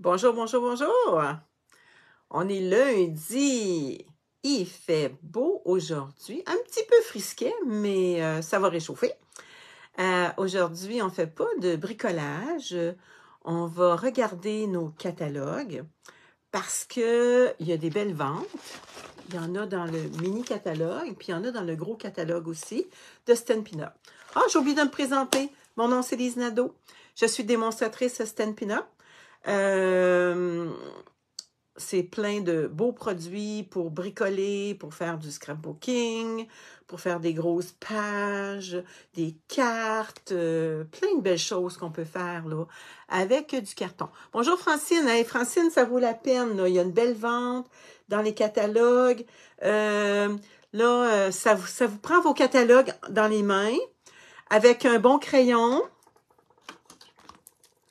Bonjour, bonjour, bonjour. On est lundi. Il fait beau aujourd'hui. Un petit peu frisquet, mais euh, ça va réchauffer. Euh, aujourd'hui, on ne fait pas de bricolage. On va regarder nos catalogues parce qu'il y a des belles ventes. Il y en a dans le mini-catalogue, puis il y en a dans le gros catalogue aussi de Pinot. Ah, j'ai oublié de me présenter. Mon nom, c'est Lise Nadeau. Je suis démonstratrice Pinot. Euh, c'est plein de beaux produits pour bricoler, pour faire du scrapbooking, pour faire des grosses pages, des cartes, euh, plein de belles choses qu'on peut faire là, avec du carton. Bonjour Francine. Francine, ça vaut la peine. Là. Il y a une belle vente dans les catalogues. Euh, là, ça vous, ça vous prend vos catalogues dans les mains avec un bon crayon.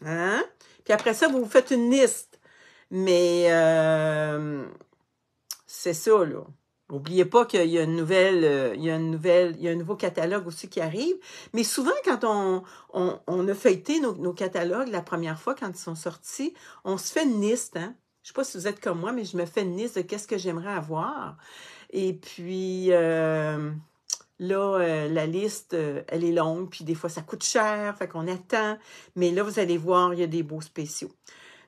Hein? Puis après ça, vous vous faites une liste. Mais euh, c'est ça, là. N'oubliez pas qu'il y a une nouvelle, euh, il y a une nouvelle, il y a un nouveau catalogue aussi qui arrive. Mais souvent, quand on, on, a feuilleté nos, catalogues la première fois, quand ils sont sortis, on se fait une liste, hein? Je sais pas si vous êtes comme moi, mais je me fais une liste de qu'est-ce que j'aimerais avoir. Et puis, euh, Là, euh, la liste, euh, elle est longue, puis des fois, ça coûte cher, fait qu'on attend. Mais là, vous allez voir, il y a des beaux spéciaux.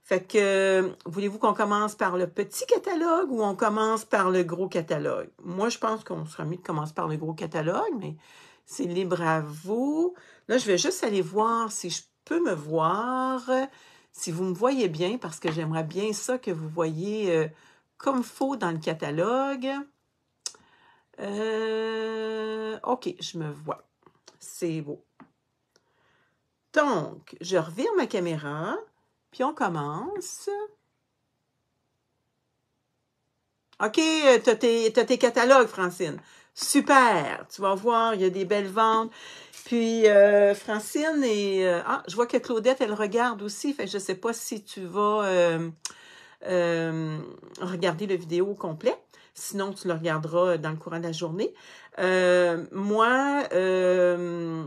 Fait que, euh, voulez-vous qu'on commence par le petit catalogue ou on commence par le gros catalogue? Moi, je pense qu'on sera mieux de commencer par le gros catalogue, mais c'est libre à vous. Là, je vais juste aller voir si je peux me voir, si vous me voyez bien, parce que j'aimerais bien ça que vous voyez comme faux dans le catalogue. Euh, OK, je me vois. C'est beau. Donc, je revire ma caméra, puis on commence. OK, tu as, tes catalogues, Francine. Super, tu vas voir, il y a des belles ventes. Puis, euh, Francine et... Euh, ah, je vois que Claudette, elle regarde aussi. Fait, je ne sais pas si tu vas euh, regarder la vidéo au complet. Sinon, tu le regarderas euh, dans le courant de la journée. Euh, moi, euh,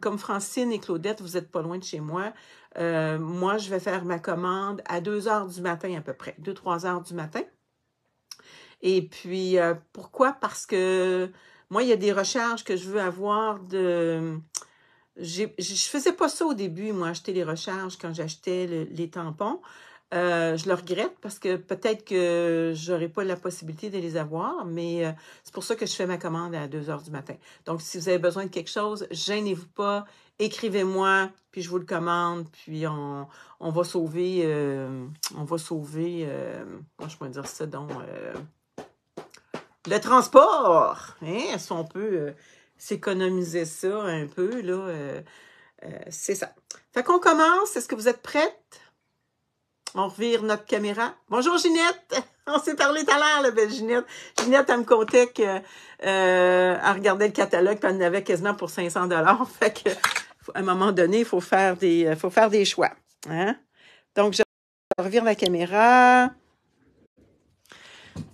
comme Francine et Claudette, vous êtes pas loin de chez moi. moi, je vais faire ma commande à 2 heures du matin à peu près, 2-3 heures du matin. Et puis, pourquoi? Parce que moi, il y a des recharges que je veux avoir de... Je faisais pas ça au début, moi, acheter les recharges quand j'achetais les tampons. Euh, je le regrette parce que peut-être que j'aurai pas la possibilité de les avoir, mais euh, c'est pour ça que je fais ma commande à 2 h du matin. Donc, si vous avez besoin de quelque chose, gênez-vous pas, écrivez-moi, puis je vous le commande, puis on, va sauver, on va sauver, euh, comment je pourrais dire ça, donc, le transport. Hein? Si on peut s'économiser ça un peu, là, c'est ça. Fait qu'on commence. Est-ce que vous êtes prête? on revire notre caméra. Bonjour Ginette! On s'est parlé tout à l'heure, la belle Ginette. Ginette, elle me comptait que, euh, le catalogue, puis elle en avait quasiment pour 500 dollars. Fait que, à un moment donné, il faut faire des, euh, faut faire des choix. Hein. Donc, je revire la caméra.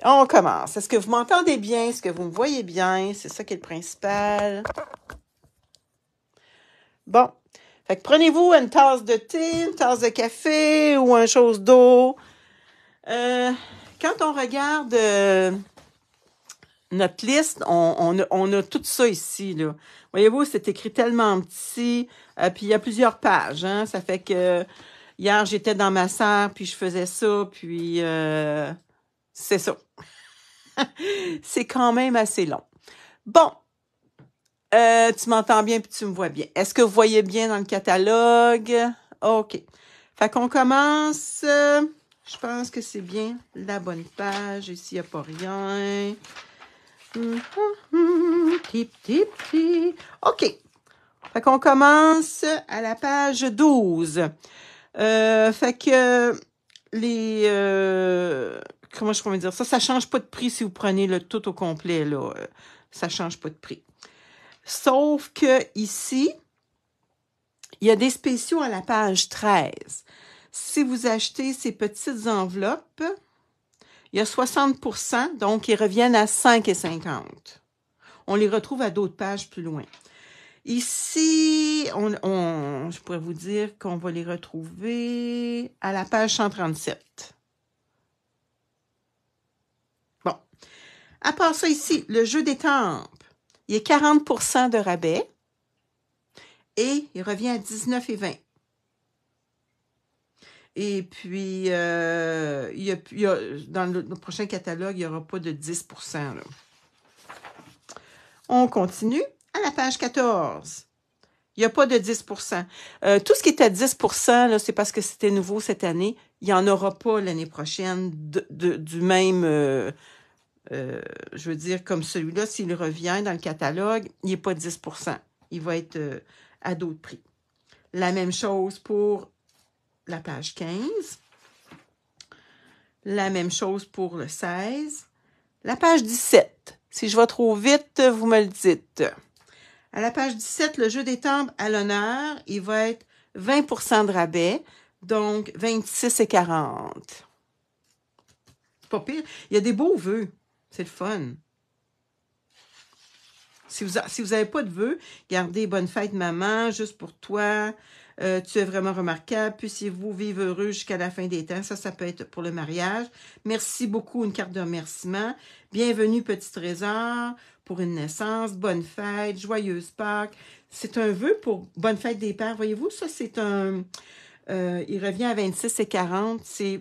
On commence. Est-ce que vous m'entendez bien? Est-ce que vous me voyez bien? C'est ça qui est le principal. Bon, fait que prenez-vous une tasse de thé, une tasse de café ou un chose d'eau. Euh, quand on regarde euh, notre liste, on, a, tout ça ici. là. Voyez-vous, c'est écrit tellement petit. Euh, puis il y a plusieurs pages. Hein? Ça fait que hier, j'étais dans ma serre, puis je faisais ça, puis c'est ça. c'est quand même assez long. Bon, euh, tu m'entends bien et tu me vois bien. Est-ce que vous voyez bien dans le catalogue? OK. Fait qu'on commence. Euh, je pense que c'est bien la bonne page. Ici, il n'y a pas rien. Mm-hmm. OK. Fait qu'on commence à la page 12. Euh, fait que les... comment je pourrais dire ça? Ça change pas de prix si vous prenez le tout au complet, là. Ça change pas de prix. Sauf que ici, il y a des spéciaux à la page 13. Si vous achetez ces petites enveloppes, il y a 60 donc ils reviennent à 5,50 On les retrouve à d'autres pages plus loin. Ici, on, je pourrais vous dire qu'on va les retrouver à la page 137. Bon. À part ça, ici, le jeu des tempes il a 40 de rabais et il revient à 19,20. et puis, euh, il dans le, prochain catalogue, il n'y aura pas de 10 On continue à la page 14. Il n'y a pas de 10 euh, Tout ce qui est à 10 c'est parce que c'était nouveau cette année. Il n'y en aura pas l'année prochaine du même, euh, euh, je veux dire, comme celui-là, s'il revient dans le catalogue, il n'est pas 10 Il va être euh, à d'autres prix. La même chose pour la page 15. La même chose pour le 16. La page 17. Si je vais trop vite, vous me le dites. À la page 17, le jeu des temps, à l'honneur, il va être 20 de rabais, donc 26 et 40. Pas pire. Il y a des beaux vœux. C'est le fun. Si vous n'avez si pas de vœux, gardez bonne fête, maman, juste pour toi. Euh, tu es vraiment remarquable. Puissiez-vous vivre heureux jusqu'à la fin des temps. Ça, ça peut être pour le mariage. Merci beaucoup, une carte de remerciement. Bienvenue, petit trésor, pour une naissance. Bonne fête, joyeuse Pâques. C'est un vœu pour bonne fête des pères. Voyez-vous, ça, c'est un... Euh, il revient à 26 et 40. si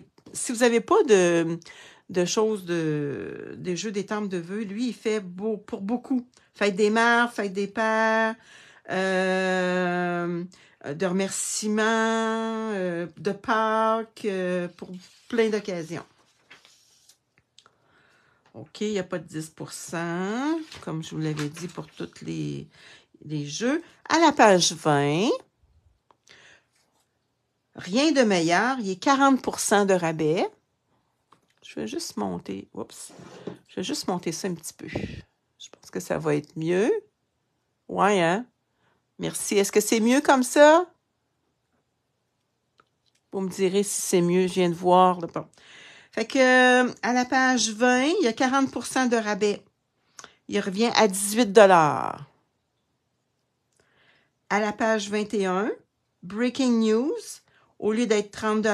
vous n'avez pas de, de choses, de, des jeux des temples de vœux. Lui, il fait beau, pour beaucoup. Fête des mères, fête des pères, euh, de remerciements, euh, de Pâques, euh, pour plein d'occasions. OK, il n'y a pas de 10 comme je vous l'avais dit pour tous les, les jeux. À la page 20, rien de meilleur, il y a 40 de rabais. Je vais juste monter. Oups. Je vais juste monter ça un petit peu. Je pense que ça va être mieux. Ouais, hein? Merci. Est-ce que c'est mieux comme ça? Vous me direz si c'est mieux. Je viens de voir. Là. Bon. Fait que, euh, à la page 20, il y a 40 de rabais. Il revient à 18 À la page 21, Breaking News, au lieu d'être 30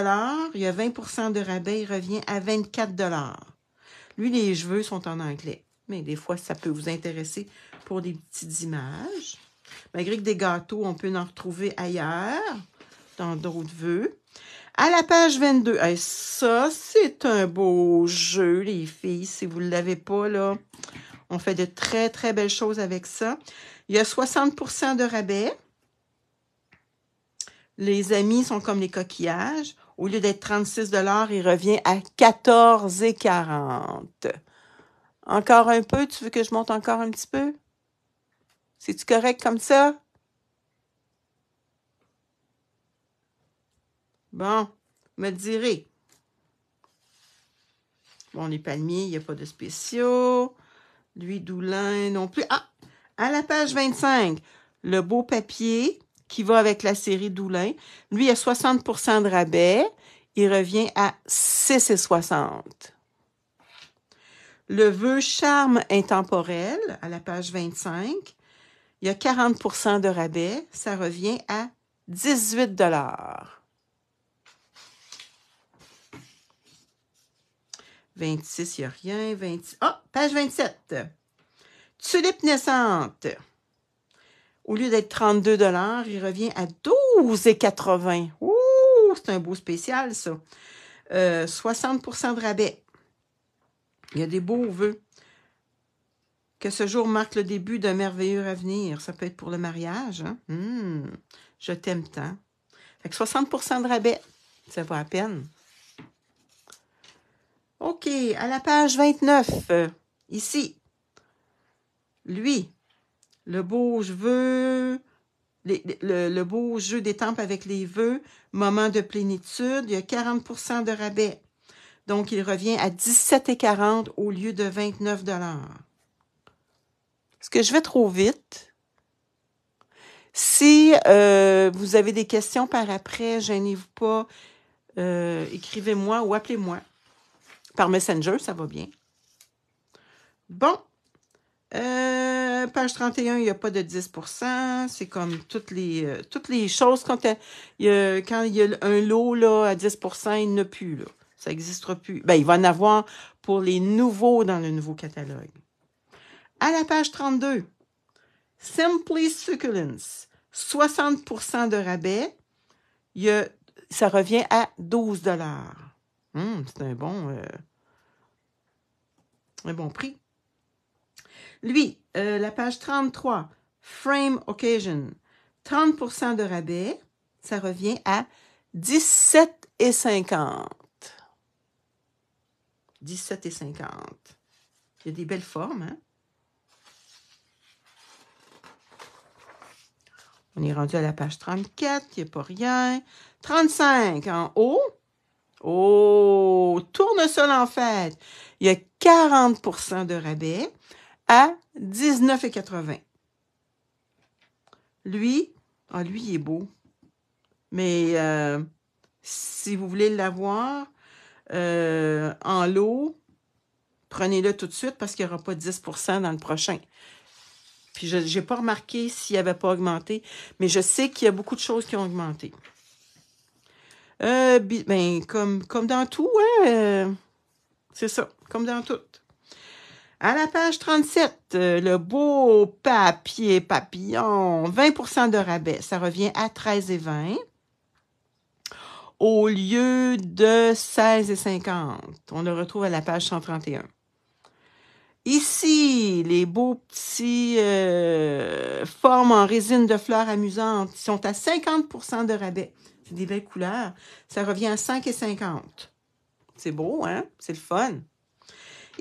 il y a 20 de rabais, il revient à 24 Lui, les cheveux sont en anglais, mais des fois, ça peut vous intéresser pour des petites images. Malgré que des gâteaux, on peut en retrouver ailleurs, dans d'autres vœux. À la page 22, ça, c'est un beau jeu, les filles, si vous ne l'avez pas, là. On fait de très, très belles choses avec ça. Il y a 60 de rabais. Les amis sont comme les coquillages. Au lieu d'être 36 il revient à 14,40 Encore un peu, tu veux que je monte encore un petit peu? C'est-tu correct comme ça? Bon, me direz. Bon, les palmiers, il n'y a pas de spéciaux. Lui, Doulin non plus. Ah, à la page 25, le beau papier qui va avec la série Doulin. Lui, il a 60 de rabais. Il revient à 6,60. Le vœu charme intemporel, à la page 25, il y a 40 de rabais. Ça revient à 18 26, il n'y a rien. Oh, page 27. Tulipe naissante. Au lieu d'être 32 il revient à 12,80 Ouh, c'est un beau spécial, ça. 60 euh, de rabais. Il y a des beaux voeux. Que ce jour marque le début d'un merveilleux avenir. Ça peut être pour le mariage. Hein? Hmm, je t'aime tant. Fait que 60 de rabais. Ça vaut à peine. OK, à la page 29, ici, lui, le beau je le, beau jeu des tempes avec les vœux, moment de plénitude, il y a 40 de rabais. Donc, il revient à 17,40 au lieu de 29 Est-ce que je vais trop vite? Si euh, vous avez des questions par après, gênez-vous pas, euh, écrivez-moi ou appelez-moi. Par Messenger, ça va bien. Bon, euh, page 31, il n'y a pas de 10 C'est comme toutes les, euh, toutes choses. Quand il y, a, un lot à 10 il n'a plus. Ça n'existera plus. Ben, il va en avoir pour les nouveaux dans le nouveau catalogue. À la page 32, Simply Succulents, 60 de rabais. ça revient à 12 hum, C'est bon, euh, un bon prix. Lui, euh, la page 33, Frame Occasion, 30 de rabais, ça revient à 17,50. 17,50. Il y a des belles formes, hein? On est rendu à la page 34, il n'y a pas rien. 35 en haut. Oh, tournesol en fait. Il y a 40 de rabais à 19,80. Lui, ah, lui, il est beau. Mais euh, si vous voulez l'avoir euh, en lot, prenez-le tout de suite parce qu'il n'y aura pas 10 dans le prochain. Puis je n'ai pas remarqué s'il avait pas augmenté, mais je sais qu'il y a beaucoup de choses qui ont augmenté. Euh, ben, comme, comme dans tout, hein, c'est ça, comme dans tout. À la page 37, euh, le beau papier papillon, 20 de rabais. Ça revient à 13,20 au lieu de 16,50 On le retrouve à la page 131. Ici, les beaux petits euh, formes en résine de fleurs amusantes sont à 50 de rabais. C'est des belles couleurs. Ça revient à 5,50 C'est beau, hein? C'est le fun.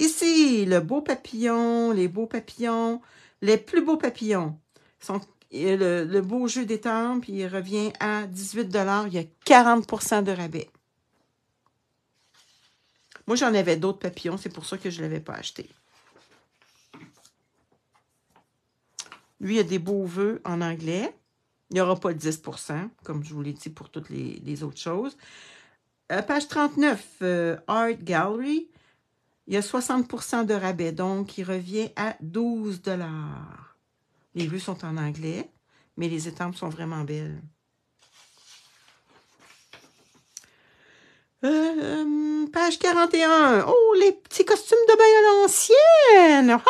Ici, le beau papillon, les beaux papillons, les plus beaux papillons. Euh, le, beau jeu des puis il revient à 18 Il y a 40 de rabais. Moi, j'en avais d'autres papillons. C'est pour ça que je ne l'avais pas acheté. Lui, il y a des beaux vœux en anglais. Il n'y aura pas 10 comme je vous l'ai dit pour toutes les, autres choses. Euh, page 39, euh, Art Gallery il y a 60 de rabais, donc il revient à 12 Les rues sont en anglais, mais les étampes sont vraiment belles. Euh, euh, page 41. Oh, les petits costumes de bain à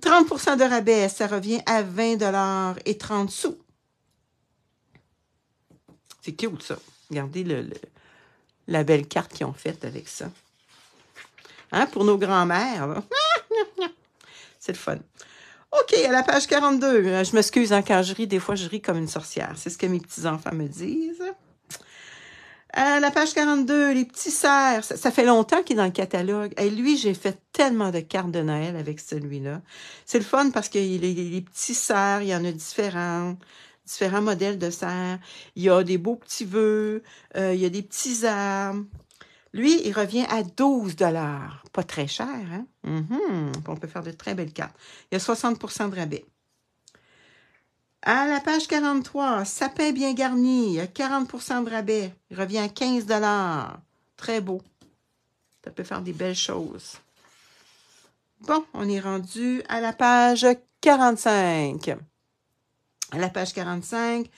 30 euh, de rabais, ça revient à 20 et 30 sous. C'est cute, ça. Regardez le la belle carte qu'ils ont faite avec ça. Hein, pour nos grands-mères. C'est le fun. OK, à la page 42. Euh, je m'excuse, hein, quand je ris, des fois, je ris comme une sorcière. C'est ce que mes petits-enfants me disent. À la page 42, les petits cerfs. Ça, fait longtemps qu'il est dans le catalogue. Et lui, j'ai fait tellement de cartes de Noël avec celui-là. C'est le fun parce que les petits cerfs, il y en a différents différents modèles de serre. Il y a des beaux petits vœux, euh, il y a des petits arbres. Lui, il revient à 12 dollars. Pas très cher, hein? Mm-hmm. On peut faire de très belles cartes. Il y a 60 de rabais. À la page 43, sapin bien garni, il y a 40 de rabais. Il revient à 15 dollars. Très beau. Ça peut faire des belles choses. Bon, on est rendu à la page 45 à la page 45.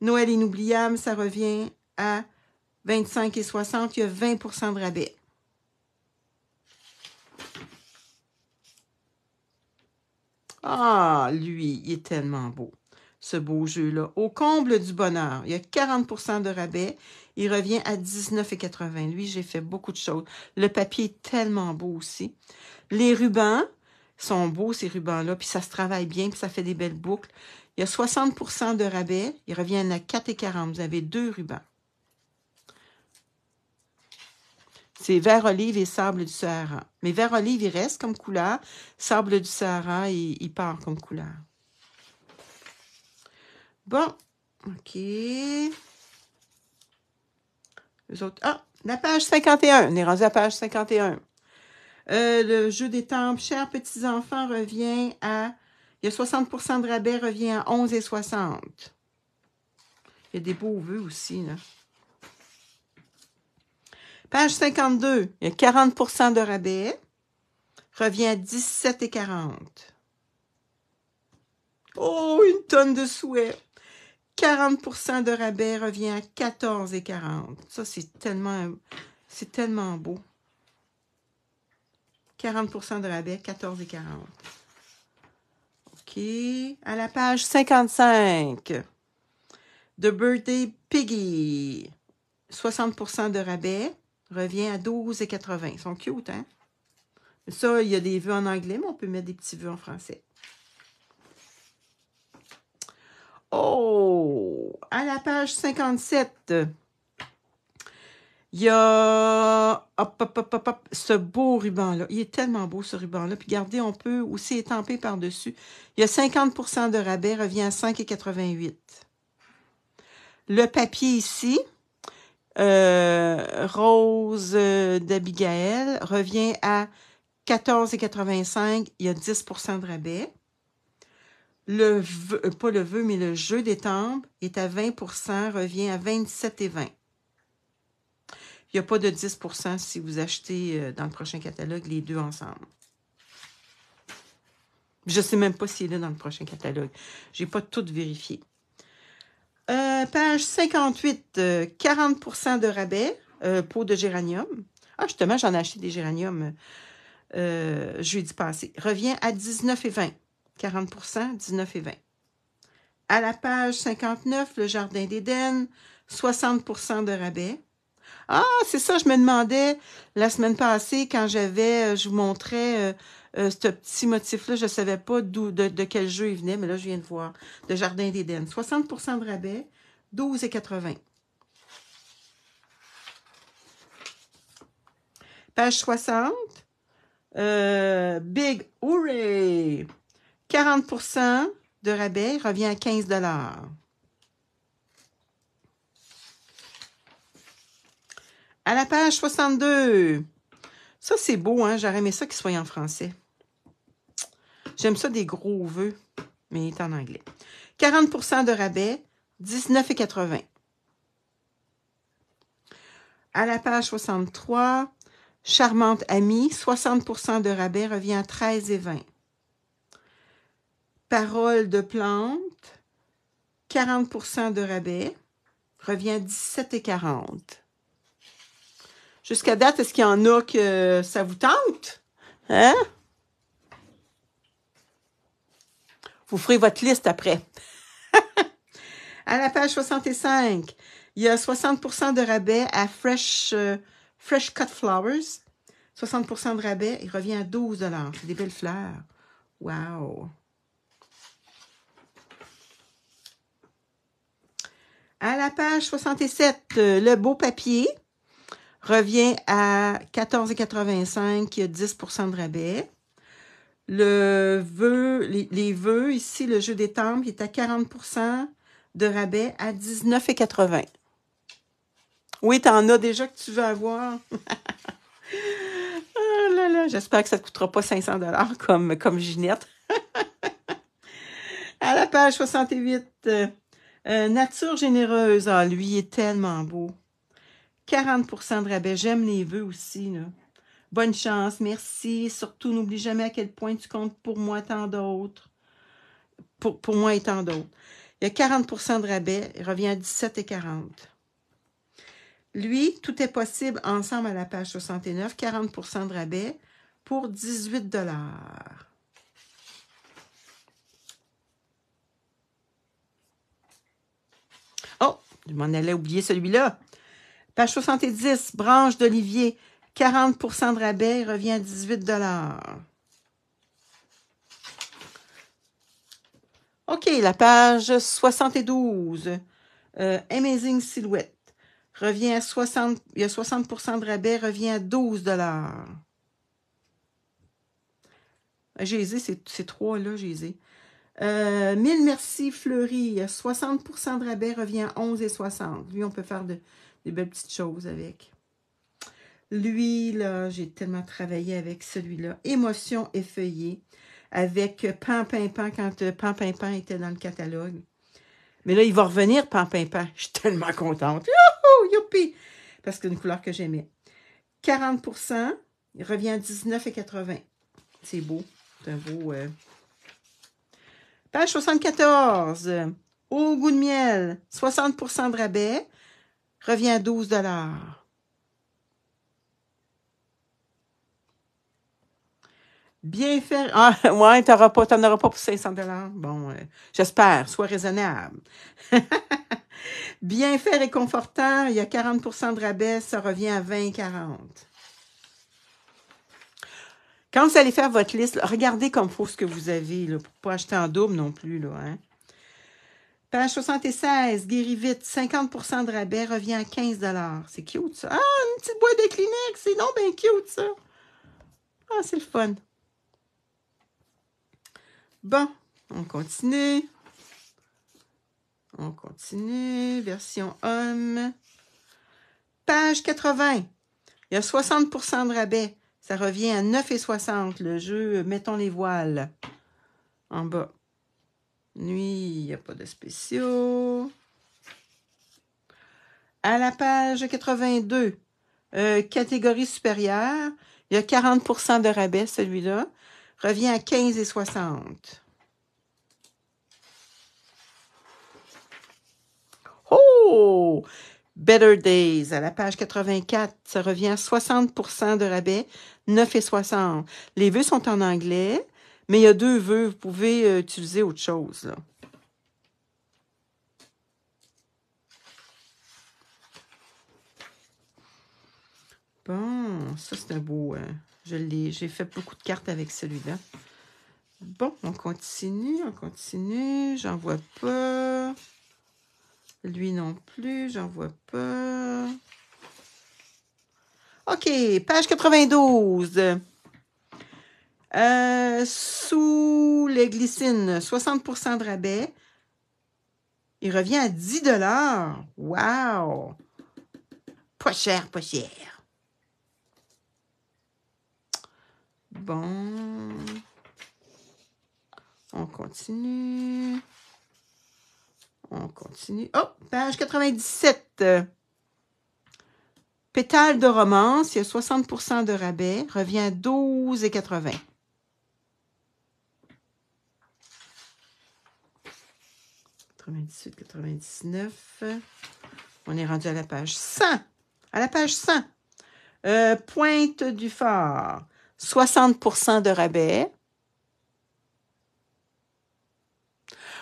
Noël inoubliable, ça revient à 25 et 60, il y a 20 de rabais. Ah, lui, il est tellement beau, ce beau jeu-là. Au comble du bonheur, il y a 40 de rabais. Il revient à 19,80. Lui, j'ai fait beaucoup de choses. Le papier est tellement beau aussi. Les rubans sont beaux, ces rubans-là, puis ça se travaille bien, puis ça fait des belles boucles. Il y a 60 de rabais. Ils reviennent à 4,40. Vous avez deux rubans. C'est vert olive et sable du Sahara. Mais vert olive, il reste comme couleur. Sable du Sahara, il, part comme couleur. Bon. OK. autres. Ah, la page 51. On est rendu à la page 51. Euh, le jeu des tempes, chers petits-enfants, revient à il y a 60 de rabais, revient à 11,60. Il y a des beaux vœux aussi, là. Page 52, il y a 40 de rabais, revient à 17,40. Oh, une tonne de souhaits! 40 de rabais revient à 14,40. Ça, c'est tellement, c'est tellement beau. 40 de rabais, 14,40. OK. À la page 55. The Birthday Piggy. 60 de rabais. Revient à 12,80. Ils sont cute, hein? Ça, il y a des vues en anglais, mais on peut mettre des petits vues en français. Oh! À la page 57, il y a hop, hop, hop, hop ce beau ruban-là. Il est tellement beau, ce ruban-là. Puis regardez, on peut aussi étamper par-dessus. Il y a 50 de rabais, revient à 5,88 Le papier ici, euh, Rose euh, d'Abigail, revient à 14,85 Il y a 10 de rabais. Le euh, pas le vœu, mais le jeu des est à 20 revient à 27,20 il n'y a pas de 10 si vous achetez euh, dans le prochain catalogue les deux ensemble. Je ne sais même pas s'il est dans le prochain catalogue. Je n'ai pas tout vérifié. Euh, page 58, 40 euh, de rabais, peau de géranium. Ah, justement, j'en ai acheté des géraniums jeudi passé. Revient à 19 et 20. 40 19 et 20. À la page 59, le jardin d'Éden, 60 de rabais. Ah, c'est ça, je me demandais la semaine passée quand j'avais, euh, je vous montrais euh, euh, ce petit motif-là, je ne savais pas d'où, de, quel jeu il venait, mais là, je viens de voir, de Jardin d'Éden. 60 de rabais, 12,80. Page 60, Big Hooray, 40 de rabais, revient à 15 À la page 62. Ça, c'est beau, hein? J'aurais aimé ça qu'il soit en français. J'aime ça des gros vœux, mais il est en anglais. 40 de rabais, 19,80. À la page 63, Charmante amie, 60 de rabais revient à 13,20. Parole de plante, 40 de rabais revient à 17,40. Jusqu'à date, est-ce qu'il y en a que ça vous tente? Hein? Vous ferez votre liste après. à la page 65, il y a 60 de rabais à Fresh, euh, Fresh Cut Flowers. 60 de rabais, il revient à 12 C'est des belles fleurs. Wow! À la page 67, euh, le beau papier revient à 14,85 qui a 10 de rabais. Le vœu, les, vœux, ici, le jeu des temples, est à 40 de rabais à 19,80. Oui, t'en as déjà que tu veux avoir. oh là là, j'espère que ça ne coûtera pas 500 dollars comme, comme Ginette. à la page 68, euh, euh, Nature généreuse. Ah, lui, est tellement beau. 40 de rabais. J'aime les vœux aussi. Bonne chance, merci. Surtout, n'oublie jamais à quel point tu comptes pour moi tant d'autres. Pour, pour moi et tant d'autres. Il y a 40 de rabais. Il revient à 17,40 Lui, tout est possible ensemble à la page 69. 40 de rabais pour 18 Oh, je m'en allais oublier celui-là. Page 70, branche d'olivier, 40 de rabais, revient à 18 OK, la page 72, euh, Amazing Silhouette, revient à 60, il y a 60 de rabais, revient à 12 J'ai ces trois-là, j'ai euh, Mille merci Fleury, 60 de rabais, revient à 11,60. Lui, on peut faire de, des belles petites choses avec. Lui, là, j'ai tellement travaillé avec celui-là. Émotion effeuillée, avec Pan Pan quand euh, Pan était dans le catalogue. Mais là, il va revenir, Pan Pan Je suis tellement contente. Youhou, youpi! Parce que c'est une couleur que j'aimais. 40 il revient à 19,80. C'est beau. C'est un beau... Euh, page 74. Au goût de miel, 60 de rabais revient à 12 Bien faire. Ah, ouais, t'en auras pas, pour 500 dollars. Bon, euh, j'espère, sois raisonnable. Bien faire et confortant, il y a 40 de rabais, ça revient à 20-40. Quand vous allez faire votre liste, regardez comme faut ce que vous avez, là, pour ne pas acheter en double non plus, là, hein. Page 76, guéris vite, 50 de rabais, revient à 15 C'est cute, ça. Ah, une petite boîte de clinique. c'est non bien cute, ça. Ah, c'est le fun. Bon, on continue. On continue. Version homme. Page 80. Il y a 60 de rabais. Ça revient à 9,60 le jeu Mettons les voiles en bas. Nuit, il n'y a pas de spéciaux. À la page 82, euh, catégorie supérieure, il y a 40 de rabais, celui-là. Revient à 15 et 60. Oh! Better Days, à la page 84, ça revient à 60 de rabais, 9 et 60. Les vœux sont en anglais. Mais il y a deux vœux. Vous pouvez euh, utiliser autre chose. Bon, ça c'est un beau... Hein. J'ai fait beaucoup de cartes avec celui-là. Bon, on continue, on continue. J'en vois pas. Lui non plus, j'en vois pas. OK, page 92. Euh, sous les glycines, 60 de rabais. Il revient à 10 Wow! Pas cher, pas cher. Bon. On continue. On continue. Oh, page 97. Pétale de romance, il y a 60 de rabais, revient à 12,80. 99. On est rendu à la page 100. À la page 100. Euh, pointe du fort. 60 de rabais.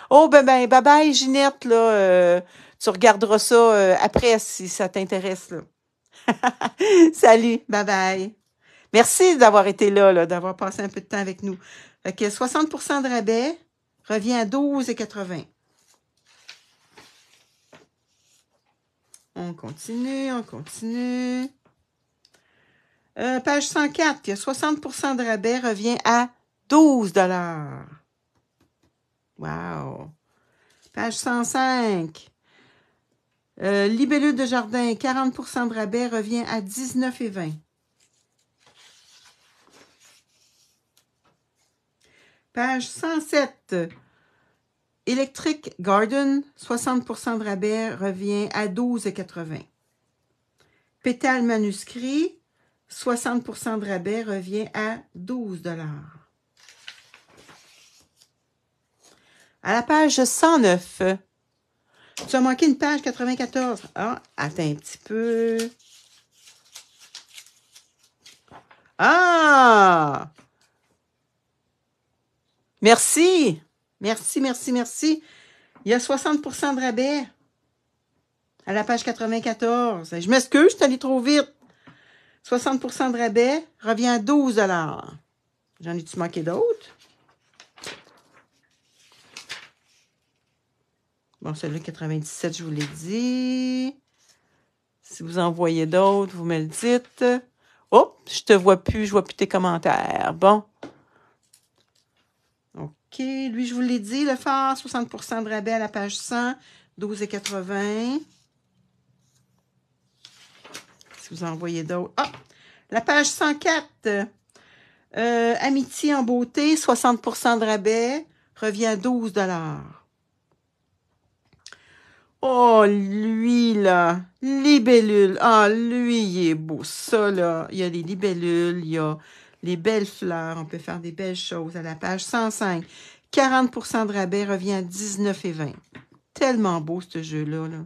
Oh, ben, ben, bye bye, Ginette, euh, tu regarderas ça euh, après si ça t'intéresse, Salut, bye bye. Merci d'avoir été là, d'avoir passé un peu de temps avec nous. OK, 60 de rabais revient à 12,80. On continue, on continue. Euh, page 104, 60 de rabais, revient à 12 Wow! Page 105. Euh, libellule de jardin, 40 de rabais, revient à 19,20 et 20. Page 107. Electric Garden, 60% de rabais, revient à 12,80. Pétale manuscrit, 60% de rabais, revient à 12 À la page 109, tu as manqué une page 94. Ah, attends un petit peu. Ah! Merci! Merci, merci, merci. Il y a 60 de rabais à la page 94. Je m'excuse, je suis allée trop vite. 60 de rabais revient à 12 J'en ai-tu manqué d'autres? Bon, celui-là, 97, je vous l'ai dit. Si vous en voyez d'autres, vous me le dites. oh, je te vois plus, je vois plus tes commentaires. Bon. OK, lui, je vous l'ai dit, le phare, 60 de rabais à la page 100, 12,80. Si vous en voyez d'autres. Ah! La page 104, euh, Amitié en beauté, 60 de rabais, revient à 12 Oh, lui, là, libellule. Ah, lui, il est beau. Ça, là, il y a les libellules, il y a les belles fleurs. On peut faire des belles choses. À la page 105, 40 de rabais revient à 19,20. Tellement beau, ce jeu-là. Là.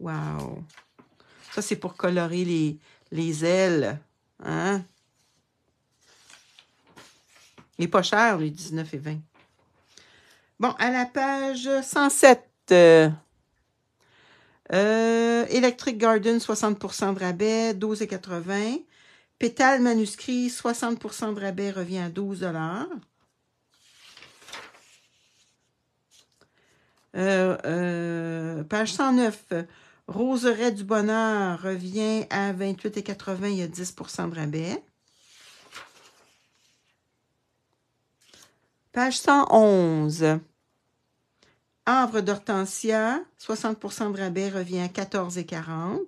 Wow! Ça, c'est pour colorer les, les ailes. Hein? Il n'est pas cher, les 19,20. Bon, à la page 107, euh, euh, Electric Garden, 60 de rabais, 12,80. Pétale manuscrit, 60 de rabais revient à 12 euh, euh, Page 109. Roseret du Bonheur revient à 28,80. Il y a 10 de rabais. Page 111. Havre d'Hortensia, 60 de rabais revient à 14,40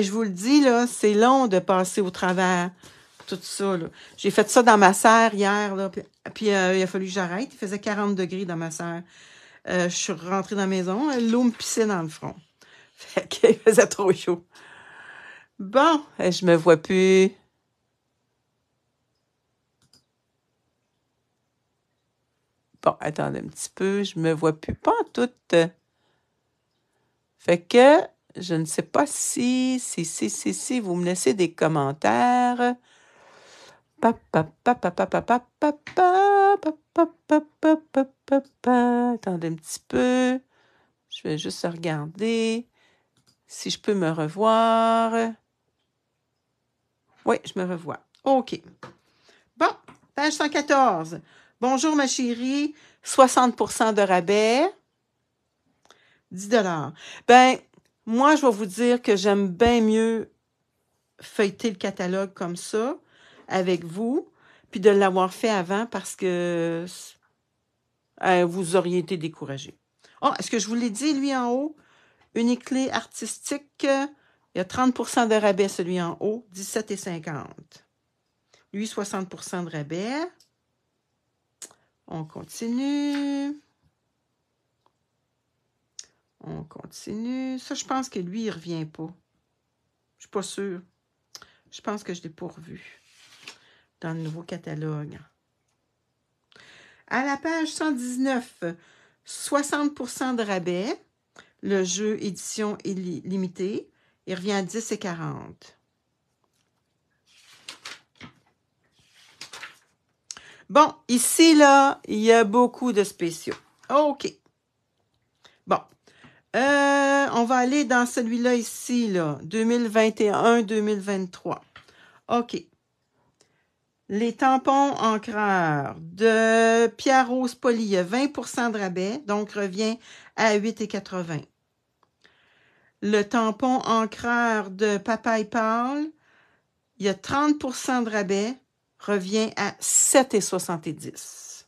je vous le dis, là, c'est long de passer au travers tout ça. J'ai fait ça dans ma serre hier, puis, euh, il a fallu que j'arrête. Il faisait 40 degrés dans ma serre. Euh, je suis rentrée dans la maison, hein, l'eau me pissait dans le front. Fait faisait trop chaud. Bon, je me vois plus. Bon, attendez un petit peu, je me vois plus pas en toute. Fait que je ne sais pas si, si, si, si, si, vous me laissez des commentaires. Attendez un petit peu. Je vais juste regarder si je peux me revoir. Oui, je me revois. OK. Bon, page 114. Bonjour ma chérie, 60 de rabais. 10 dollars. Ben, moi, je vais vous dire que j'aime bien mieux feuilleter le catalogue comme ça, avec vous, puis de l'avoir fait avant parce que euh, vous auriez été découragé. Oh, est-ce que je vous l'ai dit, lui, en haut? Une clé artistique, il y a 30 de rabais, celui en haut, 17,50. Lui, 60 de rabais. On continue. On continue. Ça, je pense que lui, il ne revient pas. Je ne suis pas sûre. Je pense que je l'ai pas dans le nouveau catalogue. À la page 119, 60 de rabais. Le jeu édition limitée. Il revient à 10 et 40. Bon, ici, là, il y a beaucoup de spéciaux. OK. Euh, on va aller dans celui-là ici, là, 2021-2023. OK. Les tampons encreurs de Pierre-Rose a 20 de rabais, donc revient à 8,80 le tampon encreur de Papaye paul il y a 30 de rabais, revient à 7,70.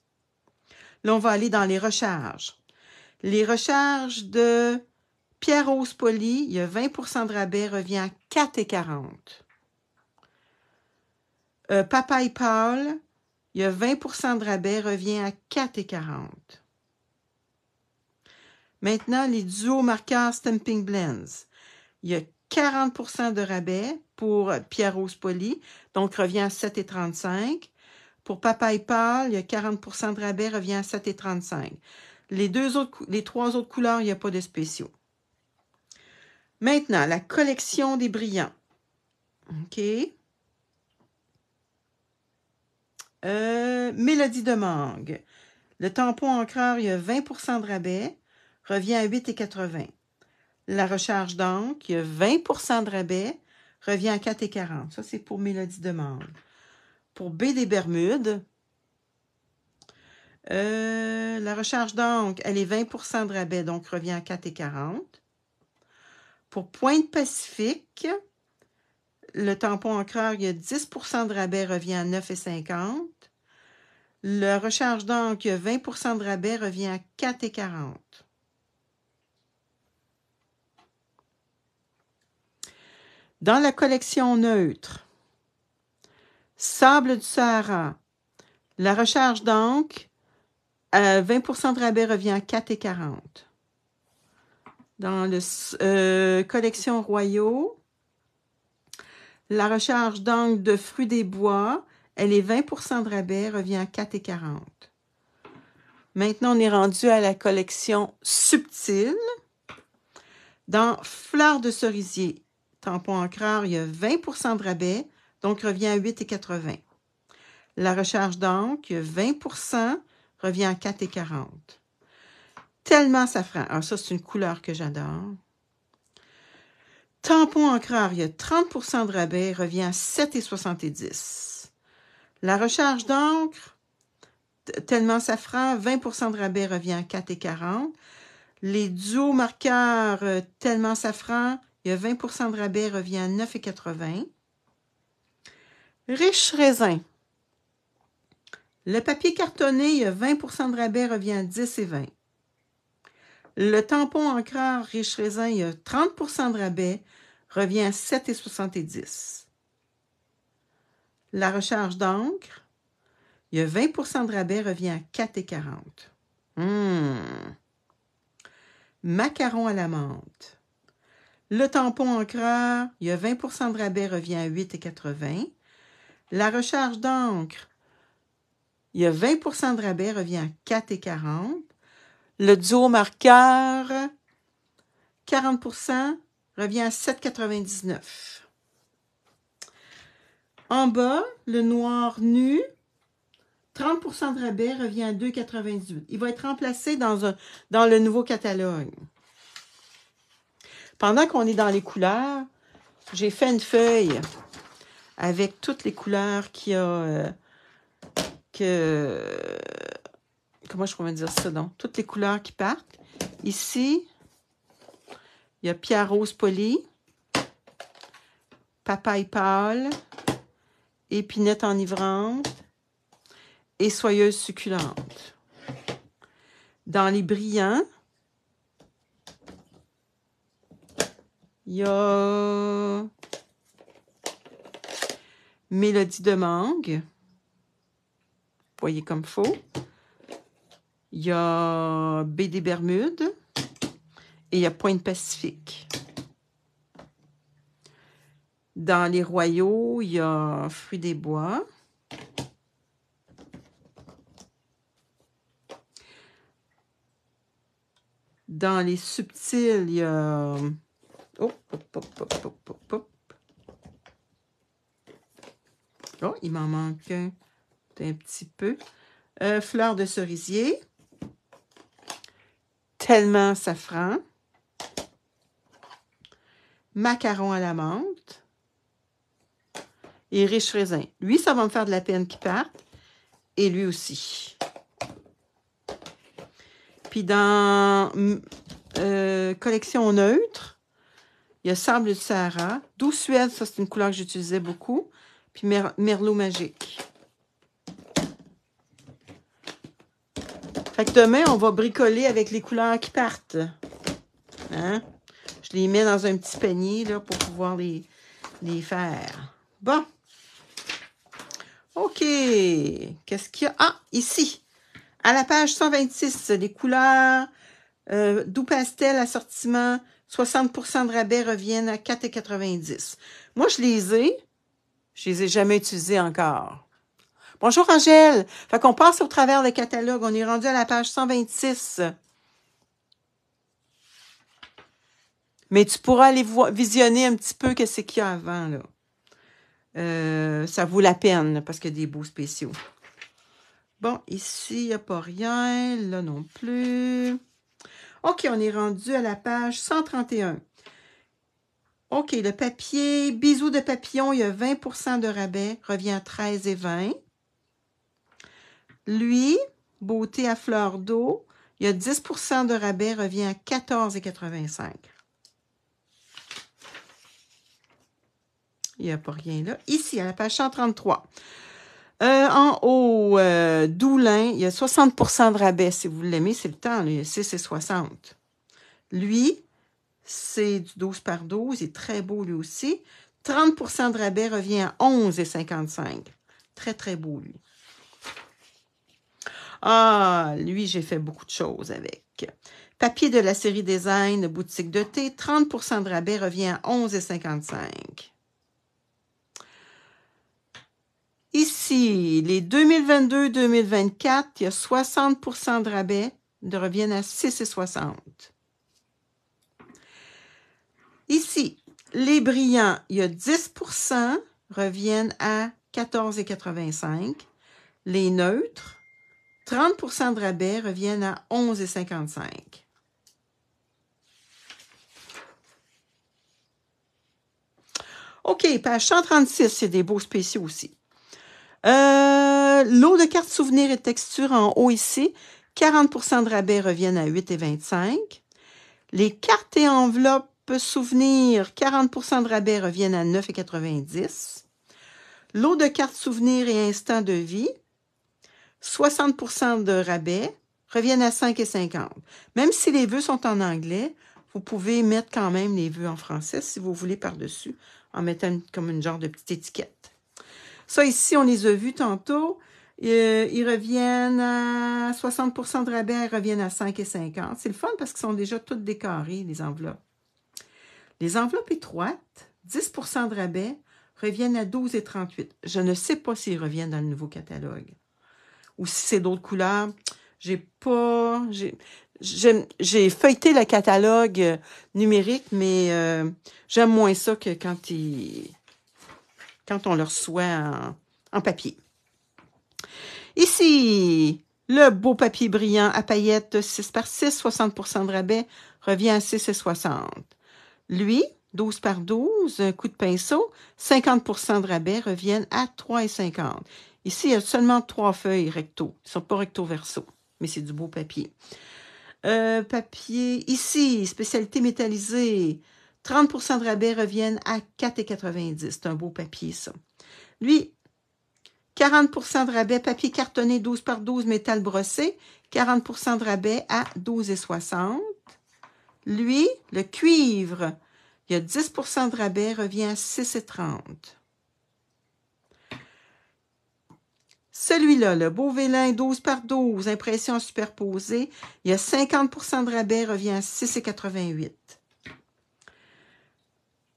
Là, on va aller dans les recharges. Les recharges de Pierre-Rose Poli, il y a 20 de rabais, revient à 4,40 euh, Papa et Paul, il y a 20 de rabais, revient à 4,40 Maintenant, les duo marqueurs Stamping Blends, il y a 40 de rabais pour Pierre-Rose Poly, donc revient à 7,35 Pour Papa et Paul, il y a 40 de rabais, revient à 7,35 les, deux autres, les trois autres couleurs, il n'y a pas de spéciaux. Maintenant, la collection des brillants. OK. Euh, Mélodie de mangue. Le tampon encreur, il y a 20 de rabais, revient à 8,80 La recharge d'encre, il y a 20 de rabais, revient à 4,40 Ça, c'est pour Mélodie de mangue. Pour B des Bermudes, euh, la recharge donc, elle est 20 de rabais, donc revient à 4,40. Pour Pointe Pacifique, le tampon encreur, il y a 10 de rabais, revient à 9,50. La recharge donc, il y a 20 de rabais, revient à 4,40. Dans la collection neutre, Sable du Sahara, la recharge donc, 20 euh, de rabais revient à 4,40. Dans le euh, collection Royaux, la recharge d'angle de fruits des bois, elle est 20 de rabais, revient à 4,40. Maintenant, on est rendu à la collection subtile. Dans fleurs de cerisier, tampon encreur, il y a 20 de rabais, donc revient à 8,80. La recharge d'encre, 20 revient à 4,40. Tellement safran. Alors ah, ça, c'est une couleur que j'adore. Tampon encreur, il y a 30 de rabais, revient à 7,70. La recharge d'encre, tellement safran, 20 de rabais, revient à 4,40. Les duos marqueurs, euh, tellement safran, il y a 20 de rabais, revient à 9,80. Riche raisin, le papier cartonné, il y a 20 de rabais revient à 10 et 20. Le tampon encreur riche raisin, il y a 30 de rabais, revient à 7,70. La recharge d'encre, il y a 20 de rabais, revient à 4,40. Hum! Macaron à la menthe. Le tampon encreur, il y a 20 de rabais, revient à 8,80. La recharge d'encre, il y a 20 de rabais, revient à 4,40. Le duo marqueur, 40 revient à 7,99. En bas, le noir nu, 30 de rabais revient à 2,98. Il va être remplacé dans, un, dans le nouveau catalogue. Pendant qu'on est dans les couleurs, j'ai fait une feuille avec toutes les couleurs qu'il y a euh, que... Comment je pourrais dire ça, donc? Toutes les couleurs qui partent. Ici, il y a Pierre Rose Poli, Papaye pâle, Épinette enivrante et Soyeuse succulente. Dans les brillants, il y a Mélodie de mangue, voyez comme faux. Il y a BD des Bermudes et il y a Pointe Pacifique. Dans les royaux, il y a Fruits des Bois. Dans les subtils, il y a... Oh, oh il m'en manque un un petit peu. Euh, fleur de cerisier. Tellement safran. Macaron à la menthe. Et riche raisin. Lui, ça va me faire de la peine qu'il parte. Et lui aussi. Puis dans mm, euh, collection neutre, il y a Sable de Sahara. Doux Suède, ça c'est une couleur que j'utilisais beaucoup. Puis Merlot Magique. on va bricoler avec les couleurs qui partent. Hein? Je les mets dans un petit panier pour pouvoir les, faire. Bon. OK. Qu'est-ce qu'il y a? Ah, ici. À la page 126, les couleurs euh, doux pastel, assortiment, 60 de rabais reviennent à 4,90 Moi, je les ai. Je les ai jamais utilisés encore. Bonjour Angèle. Fait qu'on passe au travers le catalogue. On est rendu à la page 126. Mais tu pourras aller visionner un petit peu ce qu'il y a avant, là. Euh, ça vaut la peine, parce qu'il y a des beaux spéciaux. Bon, ici, il n'y a pas rien. Là non plus. OK, on est rendu à la page 131. OK, le papier, bisous de papillon, il y a 20 de rabais, revient à 13 et 20. Lui, beauté à fleur d'eau, il y a 10 de rabais, revient à 14,85 Il n'y a pas rien là. Ici, à la page 133. Euh, en haut, euh, Doulin, il y a 60 de rabais. Si vous l'aimez, c'est le temps. Là, il y a 60. Lui, c'est du 12 par 12. Il est très beau, lui aussi. 30 de rabais revient à 11,55 Très, très beau, lui. Ah, lui, j'ai fait beaucoup de choses avec. Papier de la série Design, boutique de thé, 30 de rabais revient à 11,55. Ici, les 2022-2024, il y a 60 de rabais, de reviennent à 6,60. Ici, les brillants, il y a 10 reviennent à 14,85. Les neutres, 30 de rabais reviennent à 11,55 OK, page 136, c'est des beaux spéciaux aussi. Euh, L'eau de cartes souvenirs et textures en haut ici, 40 de rabais reviennent à 8,25. Les cartes et enveloppes souvenirs, 40 de rabais reviennent à 9,90. L'eau de cartes souvenirs et instants de vie, 60 de rabais reviennent à 5,50. Même si les vœux sont en anglais, vous pouvez mettre quand même les vœux en français si vous voulez par-dessus, en mettant comme une genre de petite étiquette. Ça, ici, on les a vus tantôt. Euh, ils reviennent à 60 de rabais, ils reviennent à 5,50. C'est le fun parce qu'ils sont déjà toutes décorés, les enveloppes. Les enveloppes étroites, 10 de rabais, reviennent à 12,38. Je ne sais pas s'ils reviennent dans le nouveau catalogue ou si c'est d'autres couleurs. J'ai pas. J'ai feuilleté le catalogue numérique, mais euh, j'aime moins ça que quand, quand on le reçoit en, papier. Ici, le beau papier brillant à paillettes 6 par 6, 60 de rabais, revient à 6,60. Lui, 12 par 12, un coup de pinceau, 50 de rabais reviennent à 3,50. Ici, il y a seulement trois feuilles recto. Ils ne sont pas recto-verso, mais c'est du beau papier. Euh, papier, ici, spécialité métallisée. 30 de rabais reviennent à 4,90. C'est un beau papier, ça. Lui, 40 de rabais, papier cartonné 12 par 12, métal brossé. 40 de rabais à 12,60. Lui, le cuivre, il y a 10 de rabais, revient à 6,30. Celui-là, le beau vélin 12 par 12, impression superposée, il y a 50 de rabais, revient à 6,88.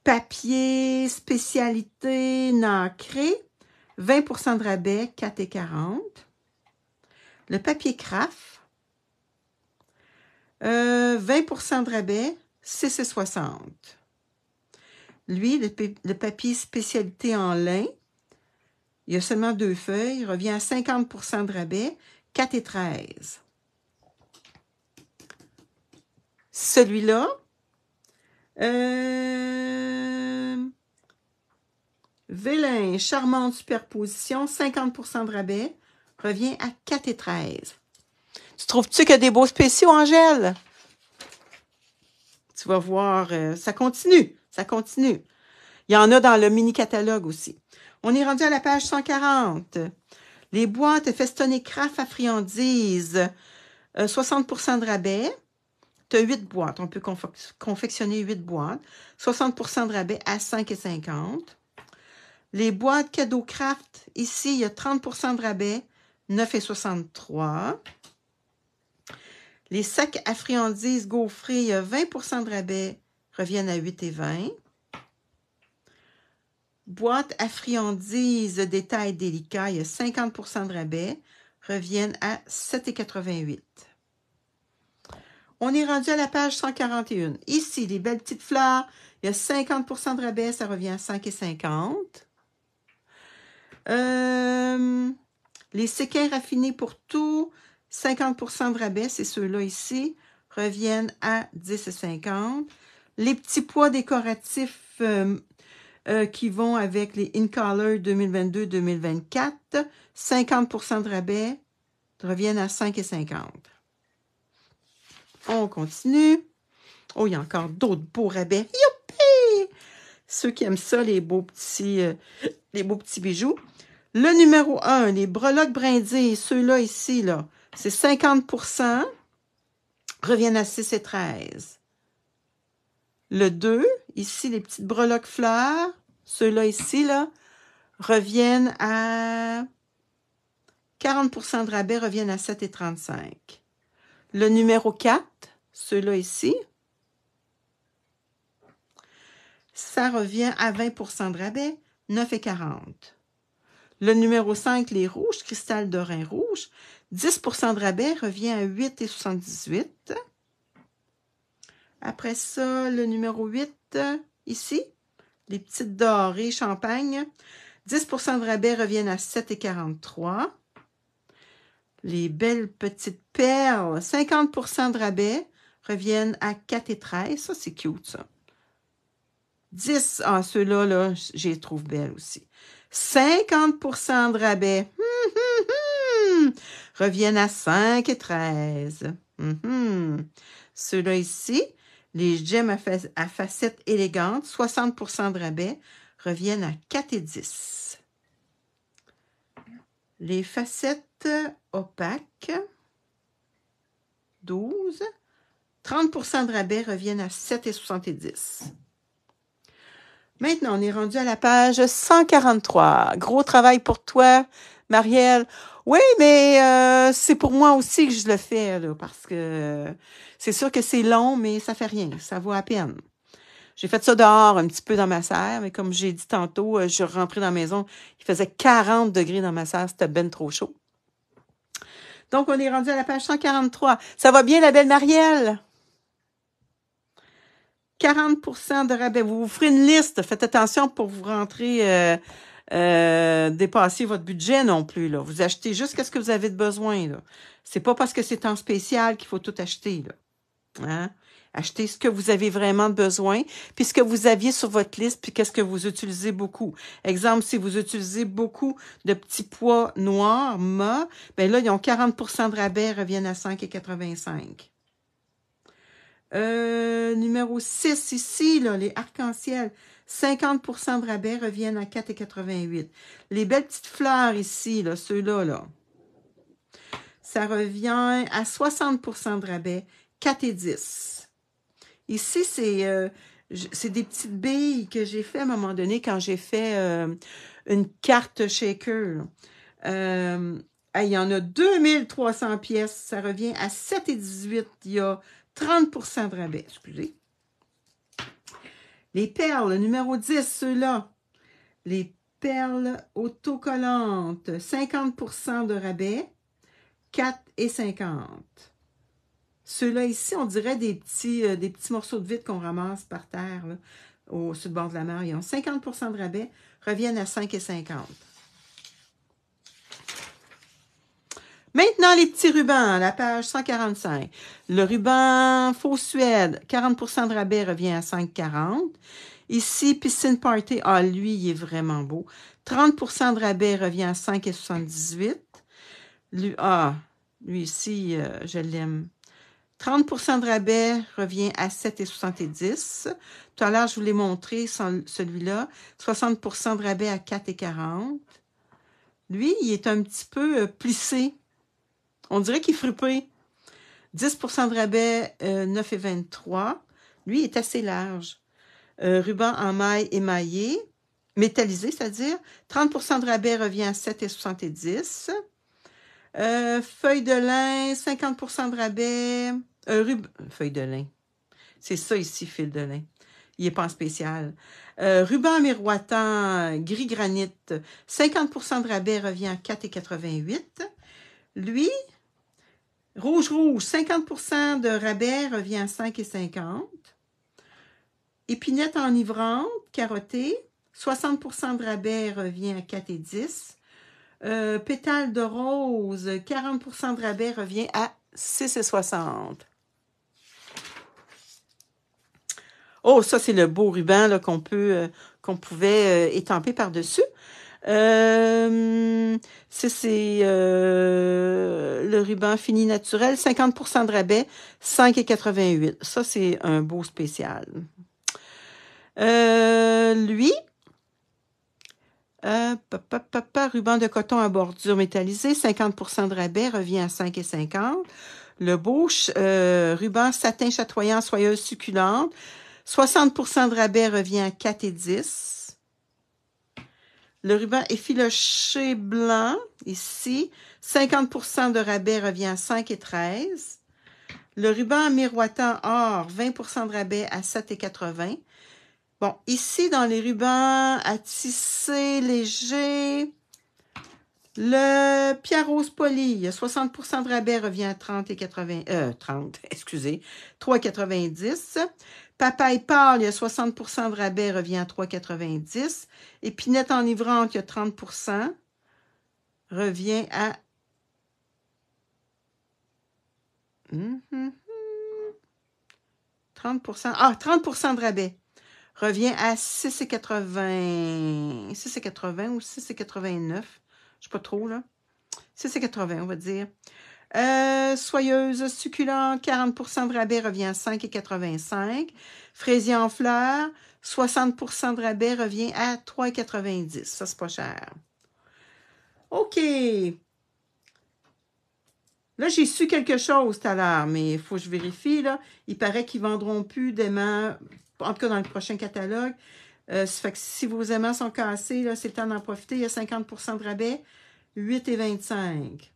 Papier, spécialité, nacré, 20 de rabais, 4,40. Le papier craft, 20 euh, de rabais, 6,60. Lui, le papier spécialité en lin, il y a seulement deux feuilles. revient à 50 de rabais, 4 et 13. Celui-là, euh, Vélin, charmante superposition, 50 de rabais, revient à 4 et 13. Tu trouves-tu qu'il y a des beaux spéciaux, Angèle? Tu vas voir, euh, ça continue, ça continue. Il y en a dans le mini-catalogue aussi. On est rendu à la page 140. Les boîtes festonnées craft à friandises, 60 euh, de rabais. Tu as 8 boîtes. On peut confectionner 8 boîtes. 60 de rabais à 5,50 Les boîtes cadeaux craft, ici, il y a 30 de rabais, 9,63 Les sacs à friandises gaufrés, il y a 20 de rabais, reviennent à 8,20 Boîte à friandises, détails délicats, il y a 50 de rabais, reviennent à 7,88 On est rendu à la page 141. Ici, les belles petites fleurs, il y a 50 de rabais, ça revient à 5,50 euh, Les séquins raffinés pour tout, 50 de rabais, c'est ceux-là ici, reviennent à 10,50 Les petits pois décoratifs... Euh, euh, qui vont avec les Color 2022-2024. 50 de rabais reviennent à 5,50 On continue. Oh, il y a encore d'autres beaux rabais. Youpi! Ceux qui aiment ça, les beaux petits, euh, les beaux petits bijoux. Le numéro 1, les breloques brindées, ceux-là ici, là, c'est 50 reviennent à 6,13 13. Le 2, ici, les petites breloques fleurs, ceux-là ici, là, reviennent à 40 de rabais reviennent à 7,35 Le numéro 4, ceux-là ici, ça revient à 20 de rabais, 9,40 Le numéro 5, les rouges, cristal de rouge, 10 de rabais revient à 8,78 après ça, le numéro 8, ici, les petites dorées champagne. 10 de rabais reviennent à 7,43 Les belles petites perles, 50 de rabais reviennent à 4,13 Ça, c'est cute, ça. 10, ah, ceux-là, là, je les trouve belles aussi. 50 de rabais reviennent à 5,13 mm-hmm. Ceux-là ici, les gemmes à, facettes élégantes, 60 de rabais, reviennent à 4 et 10. Les facettes opaques, 12 30 de rabais reviennent à 7 et 70. Maintenant, on est rendu à la page 143. Gros travail pour toi, Marielle. Oui, mais euh, c'est pour moi aussi que je le fais, là, parce que c'est sûr que c'est long, mais ça fait rien, ça vaut à peine. J'ai fait ça dehors, un petit peu dans ma serre, mais comme j'ai dit tantôt, euh, je suis dans la maison, il faisait 40 degrés dans ma serre, c'était ben trop chaud. Donc, on est rendu à la page 143. Ça va bien, la belle Marielle? 40 de rabais. Vous vous ferez une liste. Faites attention pour vous rentrer euh, euh, dépasser votre budget non plus. Là. Vous achetez juste ce que vous avez de besoin. Ce C'est pas parce que c'est en spécial qu'il faut tout acheter. Là. Hein? Achetez ce que vous avez vraiment besoin, puis ce que vous aviez sur votre liste, puis qu'est-ce que vous utilisez beaucoup. Exemple, si vous utilisez beaucoup de petits pois noirs, ma, ben là, ils ont 40 de rabais, reviennent à 5,85. Euh, numéro 6 ici, là, les arcs-en-ciel, 50 de rabais reviennent à 4,88. Les belles petites fleurs ici, là, ceux-là, ça revient à 60 de rabais, 10 Ici, euh, c'est des petites billes que j'ai fait à un moment donné quand j'ai fait euh, une carte shaker. Euh, il y en a 2300 pièces, ça revient à 7,18 il y a 30 de rabais, excusez. Les perles, numéro 10, ceux-là. Les perles autocollantes, 50 de rabais, 4 et 50. Ceux-là ici, on dirait des petits, euh, des petits morceaux de vide qu'on ramasse par terre au sud bord de la mer. Ils ont 50 de rabais, reviennent à 5 et 50. Maintenant, les petits rubans, la page 145. Le ruban faux Suède, 40 de rabais revient à 5,40. Ici, Piscine Party, ah, lui, il est vraiment beau. 30 de rabais revient à 5,78. Lui, ah, lui ici, euh, je l'aime. 30 de rabais revient à 7,70. Tout à l'heure, je vous l'ai montré, celui-là. 60 de rabais à 4,40. Lui, il est un petit peu euh, plissé on dirait qu'il est 10 de rabais, 9,23. Euh, 9 et Lui est assez large. Euh, ruban en maille émaillée. métallisé, c'est-à-dire 30 de rabais revient à 7,70. Euh, feuille de lin, 50 de rabais. feuille de lin. C'est ça ici, fil de lin. Il n'est pas en spécial. ruban miroitant, gris granite. 50 de rabais revient à 4,88. Lui, Rouge rouge, 50 de rabais revient à 5,50. Épinette enivrante, carottée, 60 de rabais revient à 4,10. Euh, pétale de rose, 40 de rabais revient à 6,60. Oh, ça, c'est le beau ruban euh, qu'on pouvait euh, étamper par-dessus. Euh, c'est euh, le ruban fini naturel, 50 de rabais, 5,88. Ça, c'est un beau spécial. Euh, lui, euh, papa, ruban de coton à bordure métallisée, 50 de rabais, revient à 5,50. Le beau euh, ruban satin chatoyant soyeuse succulente, 60 de rabais, revient à 4,10. Le ruban effiloché blanc, ici, 50 de rabais revient à 5 et 13. Le ruban miroitant or, 20 de rabais à 7 et 80. Bon, ici, dans les rubans à tisser léger, le pierre rose poli, 60 de rabais revient à 30 et 80, euh, 30, excusez, 3,90. Papa et Paul, il y a 60 ah, de rabais, revient à 3,90. Épinette enivrante, il y a 30 revient à... 30 Ah, 30 de rabais. Revient à 6,80 6,80 ou 6,89. Je ne sais pas trop, là. 6,80, on va dire. Euh, soyeuse succulent, 40 de rabais revient à 5,85. Fraisier en fleurs, 60 de rabais revient à 3,90. Ça, c'est pas cher. OK. Là, j'ai su quelque chose tout à l'heure, mais il faut que je vérifie. Là. Il paraît qu'ils vendront plus d'aimants, en tout cas dans le prochain catalogue. Euh, ça fait que si vos aimants sont cassés, c'est le temps d'en profiter. Il y a 50 de rabais, 8,25.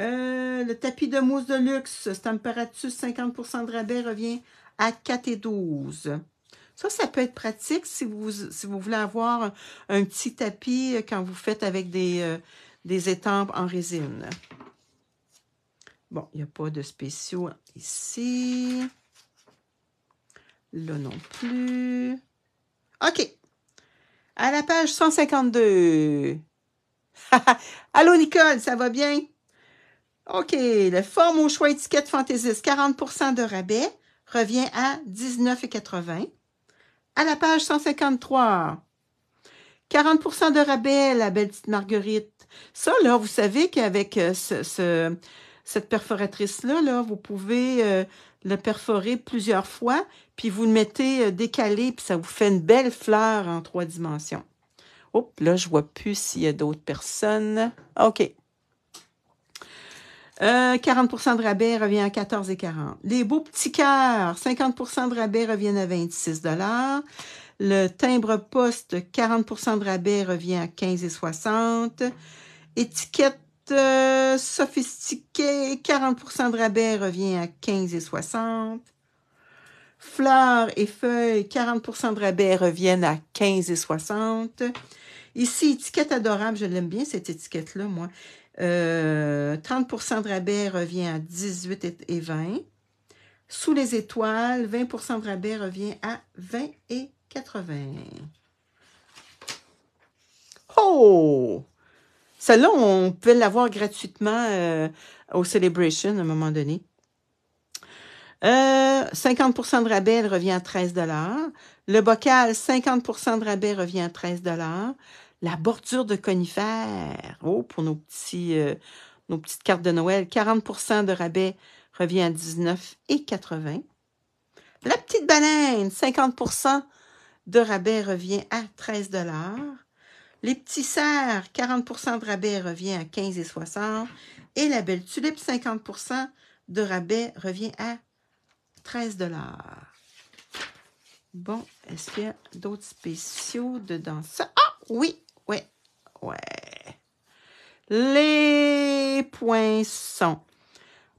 Euh, le tapis de mousse de luxe, Stamparatus, 50 de rabais, revient à et 4 12. Ça, ça peut être pratique si vous, vous voulez avoir un, petit tapis euh, quand vous faites avec des, euh, des étampes en résine. Bon, il n'y a pas de spéciaux ici. Là non plus. OK. À la page 152. Allô, Nicole, ça va bien? OK, la forme au choix étiquette fantaisiste, 40 de rabais, revient à 19,80. À la page 153, 40 de rabais, la belle petite Marguerite. Ça, là, vous savez qu'avec euh, ce, cette perforatrice-là, là, vous pouvez euh, le perforer plusieurs fois, puis vous le mettez euh, décalé, puis ça vous fait une belle fleur en trois dimensions. Oups, là, je vois plus s'il y a d'autres personnes. OK. 40 euh, de rabais revient à 14,40. Les beaux petits cœurs, 50 de rabais reviennent à 26 Le timbre poste, 40 de rabais revient à 15,60. Étiquette euh, sophistiquée, 40 de rabais revient à 15,60. Fleurs et feuilles, 40 de rabais reviennent à 15,60. Ici, étiquette adorable, je l'aime bien cette étiquette-là, moi. 30 euh, de rabais revient à 18 et 20. Sous les étoiles, 20 de rabais revient à 20 et 80. Oh! Celle-là, on peut l'avoir gratuitement euh, au Celebration à un moment donné. 50 euh, de rabais, revient à 13 Le bocal, 50 de rabais revient à 13 la bordure de conifères. Oh, pour nos, petits, euh, nos petites cartes de Noël. 40 de rabais revient à 19,80 La petite baleine, 50 de rabais revient à 13 Les petits cerfs, 40 de rabais revient à 15,60 Et la belle tulipe, 50 de rabais revient à 13 Bon, est-ce qu'il y a d'autres spéciaux dedans ça? Ah oui! Ouais. Les poinçons.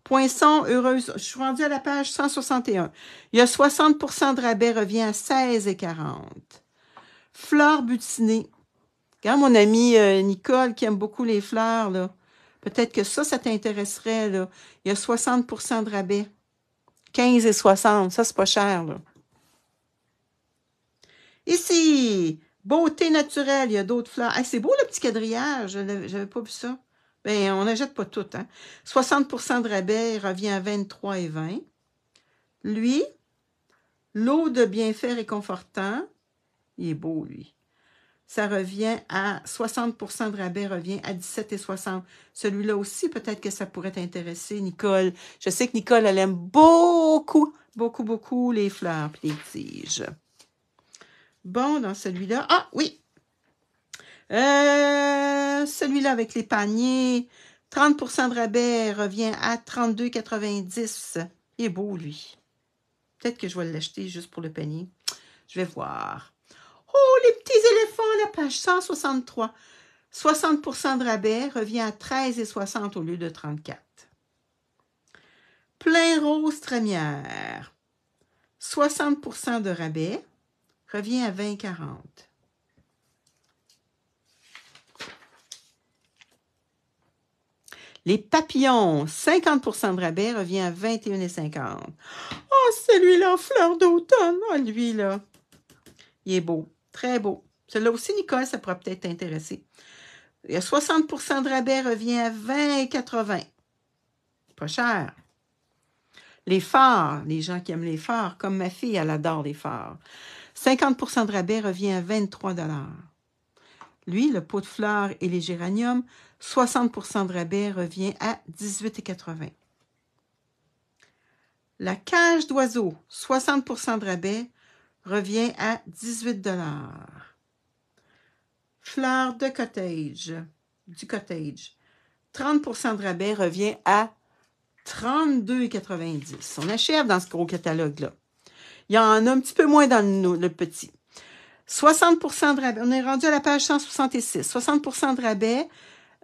Poinçons, heureuse. Je suis rendue à la page 161. Il y a 60 de rabais, revient à 16,40. Fleurs butinées. Regarde mon amie euh, Nicole qui aime beaucoup les fleurs, Peut-être que ça, ça t'intéresserait, Il y a 60 de rabais. 15 et 60, ça, c'est pas cher, Ici, Beauté naturelle, il y a d'autres fleurs. c'est beau le petit quadrillage, je n'avais pas vu ça. Ben, on n'achète pas tout. Hein? 60 de rabais revient à 23 et 20. Lui, l'eau de bienfait réconfortant, il est beau, lui. Ça revient à 60 de rabais revient à 17 et 60. Celui-là aussi, peut-être que ça pourrait t'intéresser, Nicole. Je sais que Nicole, elle aime beaucoup, beaucoup, beaucoup les fleurs et les tiges. Bon, dans celui-là. Ah, oui. Euh, celui-là avec les paniers. 30 de rabais revient à 32,90. Il est beau, lui. Peut-être que je vais l'acheter juste pour le panier. Je vais voir. Oh, les petits éléphants, la page 163. 60 de rabais revient à 13,60 au lieu de 34. Plein rose trémière. 60 de rabais revient à 20,40. Les papillons, 50 de rabais, revient à 21,50. Oh, ah, celui-là, fleur d'automne. Oh, ah, lui, là. Il est beau. Très beau. Celui-là aussi, Nicole, ça pourrait peut-être t'intéresser. Il y a 60 de rabais, revient à 20,80. Pas cher. Les phares, les gens qui aiment les phares, comme ma fille, elle adore les phares. 50 de rabais revient à 23 Lui, le pot de fleurs et les géraniums, 60 de rabais revient à 18,80 La cage d'oiseaux, 60 de rabais, revient à 18 Fleurs de cottage, du cottage, 30 de rabais revient à 32,90. On achève dans ce gros catalogue-là. Il y en a un petit peu moins dans le, petit. 60 de rabais. On est rendu à la page 166. 60 de rabais,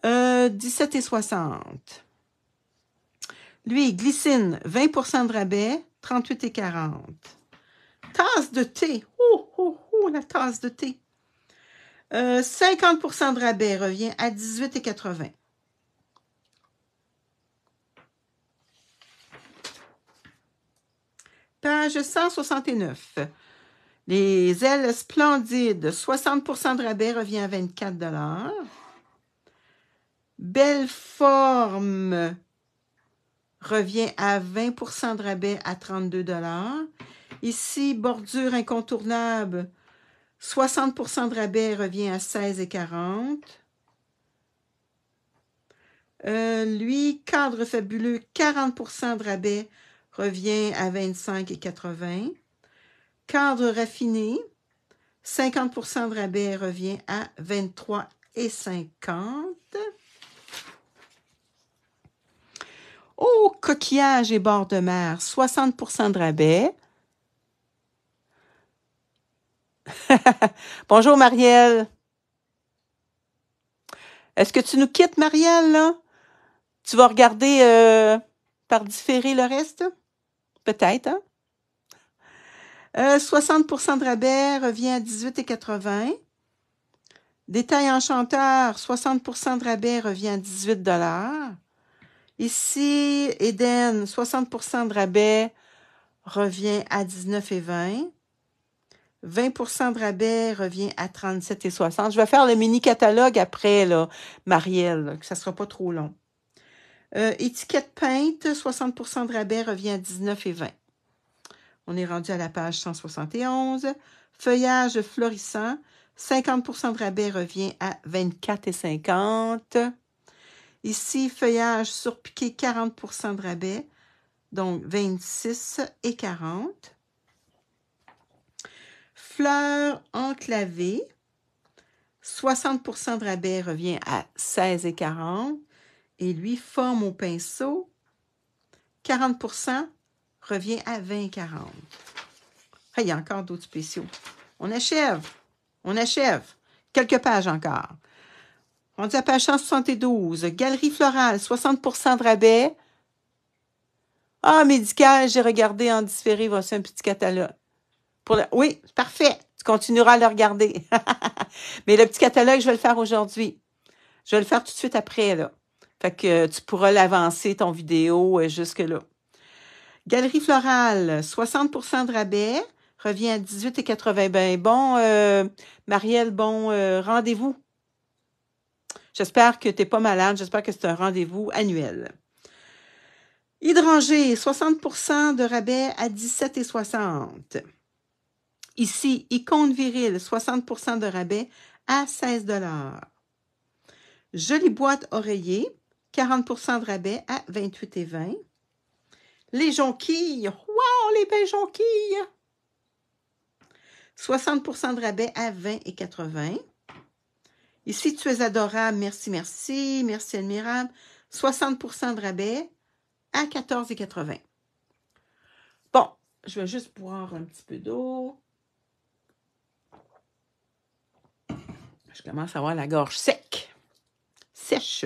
euh, 17 et 60. Lui, glycine, 20 de rabais, 38 et 40. Tasse de thé. Oh, oh, oh, la tasse de thé. 50 euh, de rabais revient à 18 et 80. Page 169. Les ailes splendides, 60 de rabais revient à 24 Belle forme revient à 20 de rabais à 32 Ici, bordure incontournable, 60 de rabais revient à 16,40 euh, lui, cadre fabuleux, 40 de rabais revient à et 80. Cadre raffiné, 50 de rabais revient à 23,50 Oh, coquillage et bord de mer, 60 de rabais. Bonjour Marielle. Est-ce que tu nous quittes, Marielle, Tu vas regarder euh, par différer le reste? Peut-être, 60 hein? euh, de rabais revient à 18,80 Détail enchanteur, 60 de rabais revient à 18 Ici, Eden, 60 de rabais revient à 19,20 20 de rabais revient à 37,60 Je vais faire le mini catalogue après, là, Marielle, que ça ne sera pas trop long. Euh, étiquette peinte, 60 de rabais revient à 19 et 20. On est rendu à la page 171. Feuillage florissant, 50 de rabais revient à 24 et 50. Ici, feuillage surpiqué, 40 de rabais, donc 26 et 40. Fleurs enclavées, 60 de rabais revient à 16 et 40 et lui forme au pinceau, 40 revient à 20 Ah, il y a encore d'autres spéciaux. On achève. On achève. Quelques pages encore. On dit à page 172, Galerie Florale, 60 de rabais. Ah, médical, j'ai regardé en différé, voici un petit catalogue. Pour Oui, parfait. Tu continueras à le regarder. Mais le petit catalogue, je vais le faire aujourd'hui. Je vais le faire tout de suite après, là. Fait que tu pourras l'avancer, ton vidéo, euh, jusque-là. Galerie Florale, 60 de rabais, revient à 18,80. Ben bon, euh, Marielle, bon euh, rendez-vous. J'espère que tu n'es pas malade, j'espère que c'est un rendez-vous annuel. Hydranger, 60 de rabais à 17,60. Ici, icône Viril, 60 de rabais à 16 Jolie boîte oreiller, 40 de rabais à 28 et 20. Les jonquilles, wow, les belles jonquilles! 60 de rabais à 20 et 80. Ici, tu es adorable, merci, merci, merci admirable. 60 de rabais à 14 et 80. Bon, je vais juste boire un petit peu d'eau. Je commence à avoir la gorge sec, sèche.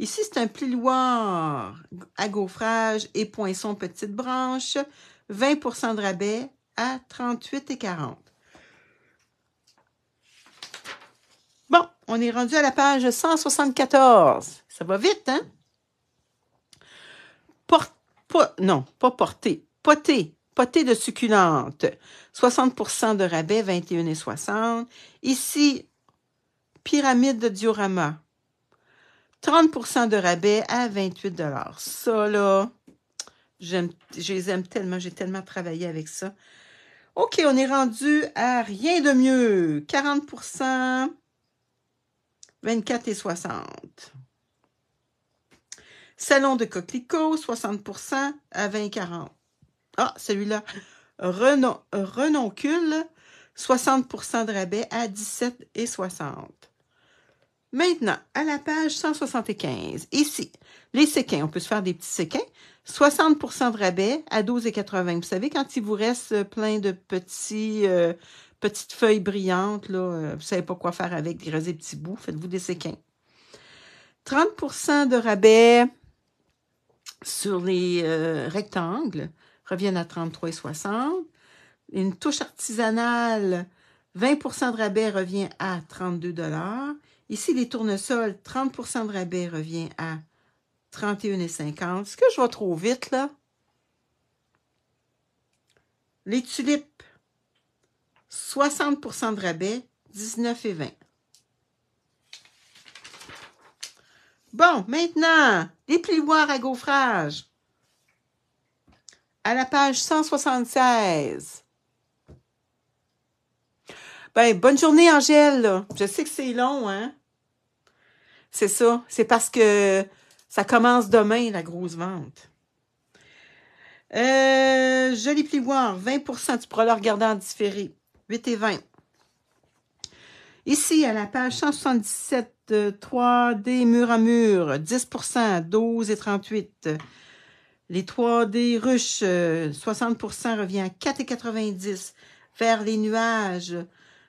Ici, c'est un plioir à gaufrage et poinçon petite branche, 20 de rabais à 38,40. Bon, on est rendu à la page 174. Ça va vite, hein? non, pas porté Potée. Potée de succulente. 60 de rabais, 21,60. Ici, pyramide de diorama, 30 de rabais à 28 Ça, là, je les aime tellement. J'ai tellement travaillé avec ça. OK, on est rendu à rien de mieux. 40 24 et 60 Salon de coquelicot, 60 à 20,40 Ah, celui-là. renoncule, 60 de rabais à 17 et 60 Maintenant, à la page 175, ici, les séquins, on peut se faire des petits séquins. 60 de rabais à 12,80. Vous savez, quand il vous reste plein de petits, euh, petites feuilles brillantes, euh, vous ne savez pas quoi faire avec, des petits bouts, faites-vous des séquins. 30 de rabais sur les euh, rectangles reviennent à 33,60. Une touche artisanale, 20 de rabais revient à 32 Ici, les tournesols, 30 de rabais revient à 31,50. Est-ce que je vais trop vite, là? Les tulipes, 60 de rabais, 19,20. Bon, maintenant, les plioirs à gaufrage. À la page 176. Ben, bonne journée, Angèle. Je sais que c'est long, hein? C'est ça. C'est parce que ça commence demain, la grosse vente. Euh, joli plivoir. 20 Tu pourras le regarder en différé. 8 et 20. Ici, à la page 177, 3D euh, mur à mur, 10 12 et 38. Les 3D ruches, 60 euh, revient à 4 et 90. Vers les nuages,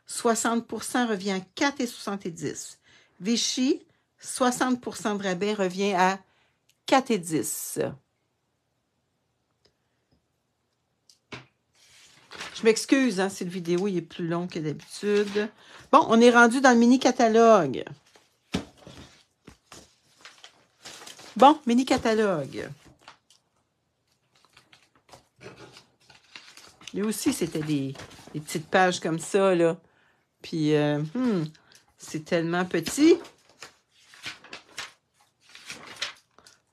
60 revient à 4 et 70. Vichy, 60 de rabais revient à 4 et 10. Je m'excuse, hein, cette vidéo est plus longue que d'habitude. Bon, on est rendu dans le mini-catalogue. Bon, mini-catalogue. Lui aussi, c'était des, petites pages comme ça, là. Puis, euh, hmm, c'est tellement petit.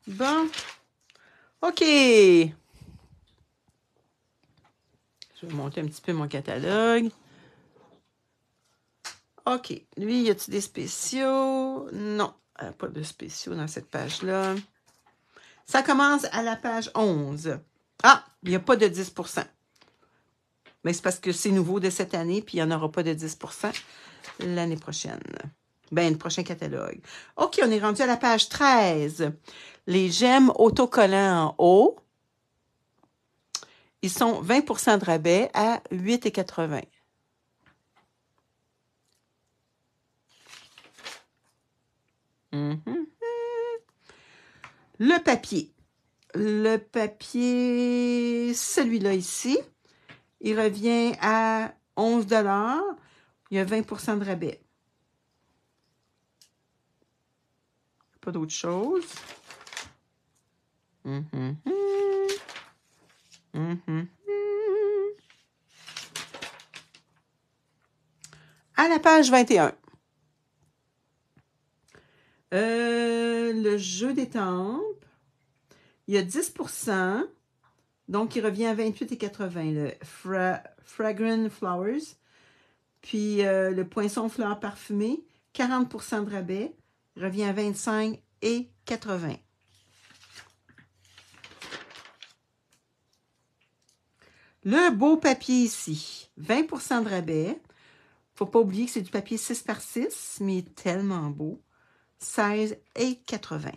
Bon. OK. Je vais monter un petit peu mon catalogue. OK. Lui, y a-t-il des spéciaux? Non. Euh, pas de spéciaux dans cette page-là. Ça commence à la page 11. Ah, il n'y a pas de 10 Mais c'est parce que c'est nouveau de cette année, puis il n'y en aura pas de 10 l'année prochaine. Ben, le prochain catalogue. OK, on est rendu à la page 13. Les gemmes autocollants en haut, ils sont 20 de rabais à 8,80. Mhm. Le papier. Le papier, celui-là ici, il revient à 11 Il y a 20 de rabais. Pas d'autre chose. Mm-hmm. Mm-hmm. À la page 21. Euh, le jeu des tempes, il y a 10 donc il revient à 28,80, le Fragrant Flowers. Puis euh, le poinçon fleur parfumé, 40 de rabais revient à 25 et 80. Le beau papier ici, 20 de rabais. faut pas oublier que c'est du papier 6 par 6, mais tellement beau. 16 et 80.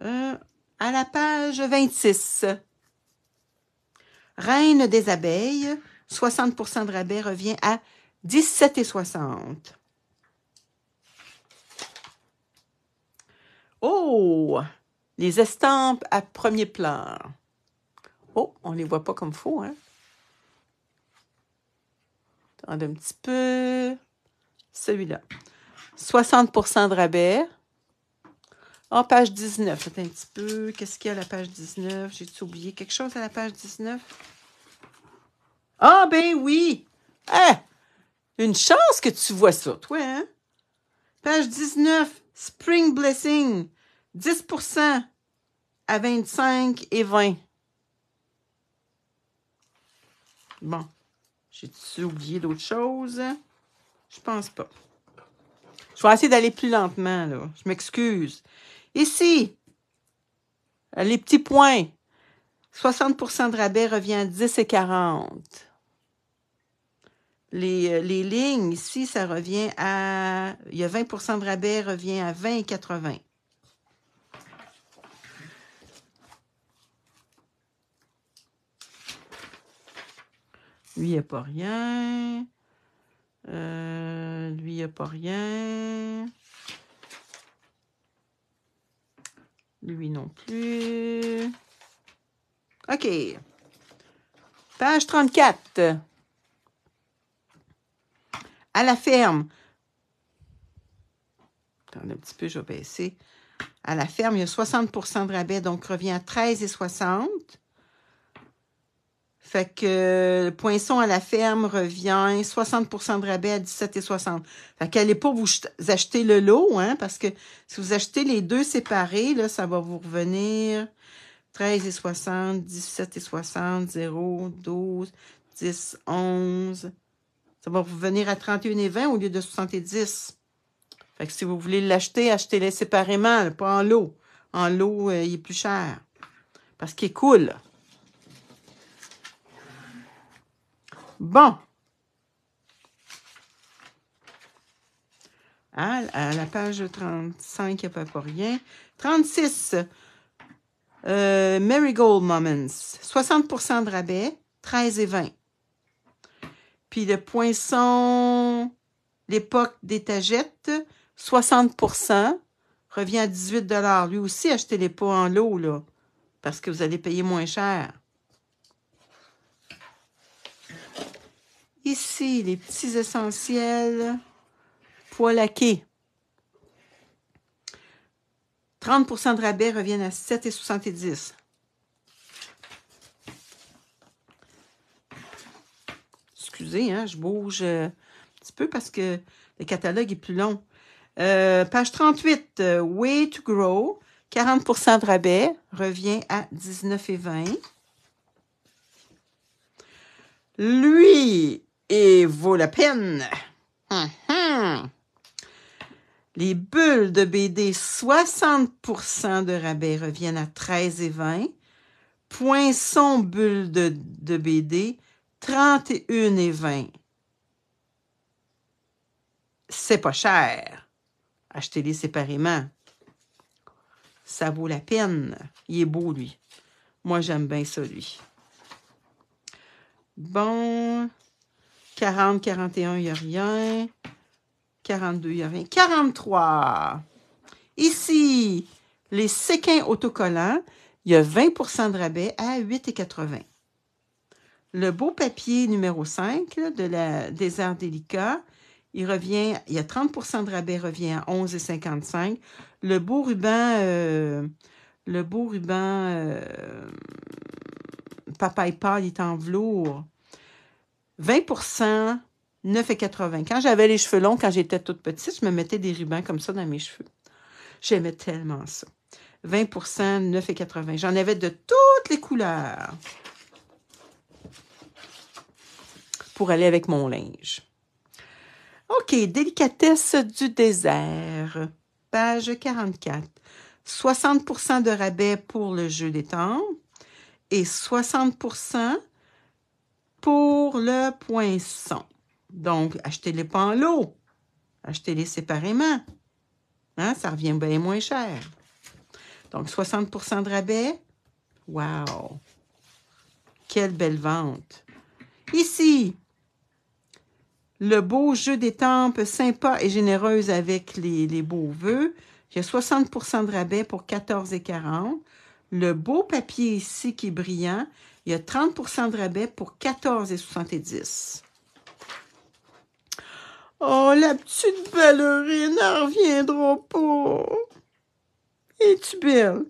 Euh, à la page 26, Reine des abeilles, 60 de rabais revient à 17,60. Oh! Les estampes à premier plan. Oh, on ne les voit pas comme faut, hein? Attendez un petit peu. Celui-là. 60 de rabais. En oh, ah, page 19, c'est un petit peu. Qu'est-ce qu'il y a à la page 19? J'ai-tu oublié quelque chose à la page 19? Ah ben oui! Eh! Une chance que tu vois ça, toi, hein? Page 19, Spring Blessing, 10 à 25 et 20. Bon, j'ai-tu oublié d'autres choses? Je pense pas. Je vais essayer d'aller plus lentement, là. Je m'excuse. Ici, les petits points. 60 de rabais revient à 10 et 40. Euh, les, lignes, ici, ça revient à... Il y a 20 de rabais, revient à 20 80. Lui, il n'y a pas rien. Euh, lui, il n'y a pas rien. Lui non plus. OK. Page 34 à la ferme. Attendez un petit peu, je vais À la ferme, il y a 60 de rabais, donc revient à 13,60 Fait que le poinçon à la ferme revient 60 de rabais à 17,60 Fait qu'allez pas vous acheter le lot, hein, parce que si vous achetez les deux séparés, ça va vous revenir 13,60, 17,60, 0, 12, 10, 11, ça va vous venir à 31,20 au lieu de 70. Fait que si vous voulez l'acheter, achetez-les séparément, pas en lot. En lot, euh, il est plus cher. Parce qu'il est cool. Bon. à la page 35, il n'y a pas rien. 36. Euh, Marigold Moments. 60 de rabais, 13 et 20. Puis le poinçon, l'époque des tagettes, 60 revient à 18 Lui aussi, achetez-les pas en lot, là, parce que vous allez payer moins cher. Ici, les petits essentiels, poids laqué. 30 de rabais reviennent à 7,70 excusez, hein, je bouge euh, un petit peu parce que le catalogue est plus long. Euh, page 38, euh, Way to Grow, 40 de rabais, revient à 19,20. Lui, et vaut la peine. Mhm. Les bulles de BD, 60 de rabais reviennent à 13,20. et 20. Poinçon bulles de BD, 31 et 20. C'est pas cher. Achetez-les séparément. Ça vaut la peine. Il est beau, lui. Moi, j'aime bien ça, lui. Bon. 40, 41, il n'y a rien. 42, il y a rien. 43. Ici, les séquins autocollants, il y a 20 de rabais à 8,80 le beau papier numéro 5 de la Désert Délicat, il revient, il y a 30 de rabais, revient à 11,55. Le beau ruban, euh, le beau ruban euh, Papa Papaye Pâle, il est en velours. 20 9,80. Quand j'avais les cheveux longs, quand j'étais toute petite, je me mettais des rubans comme ça dans mes cheveux. J'aimais tellement ça. 20 9,80. J'en avais de toutes les couleurs pour aller avec mon linge. OK, délicatesse du désert, page 44. 60 de rabais pour le jeu des temps et 60 pour le poinçon. Donc, achetez-les pas en lot, achetez-les séparément. Hein, ça revient bien moins cher. Donc, 60 de rabais. Wow! Quelle belle vente! Ici, le beau jeu des sympa et généreuse avec les, les beaux vœux. Il y a 60 de rabais pour 14,40. Le beau papier ici qui est brillant, il y a 30 de rabais pour 14,70. Oh, la petite ballerine, ne reviendra pas. Es-tu belle?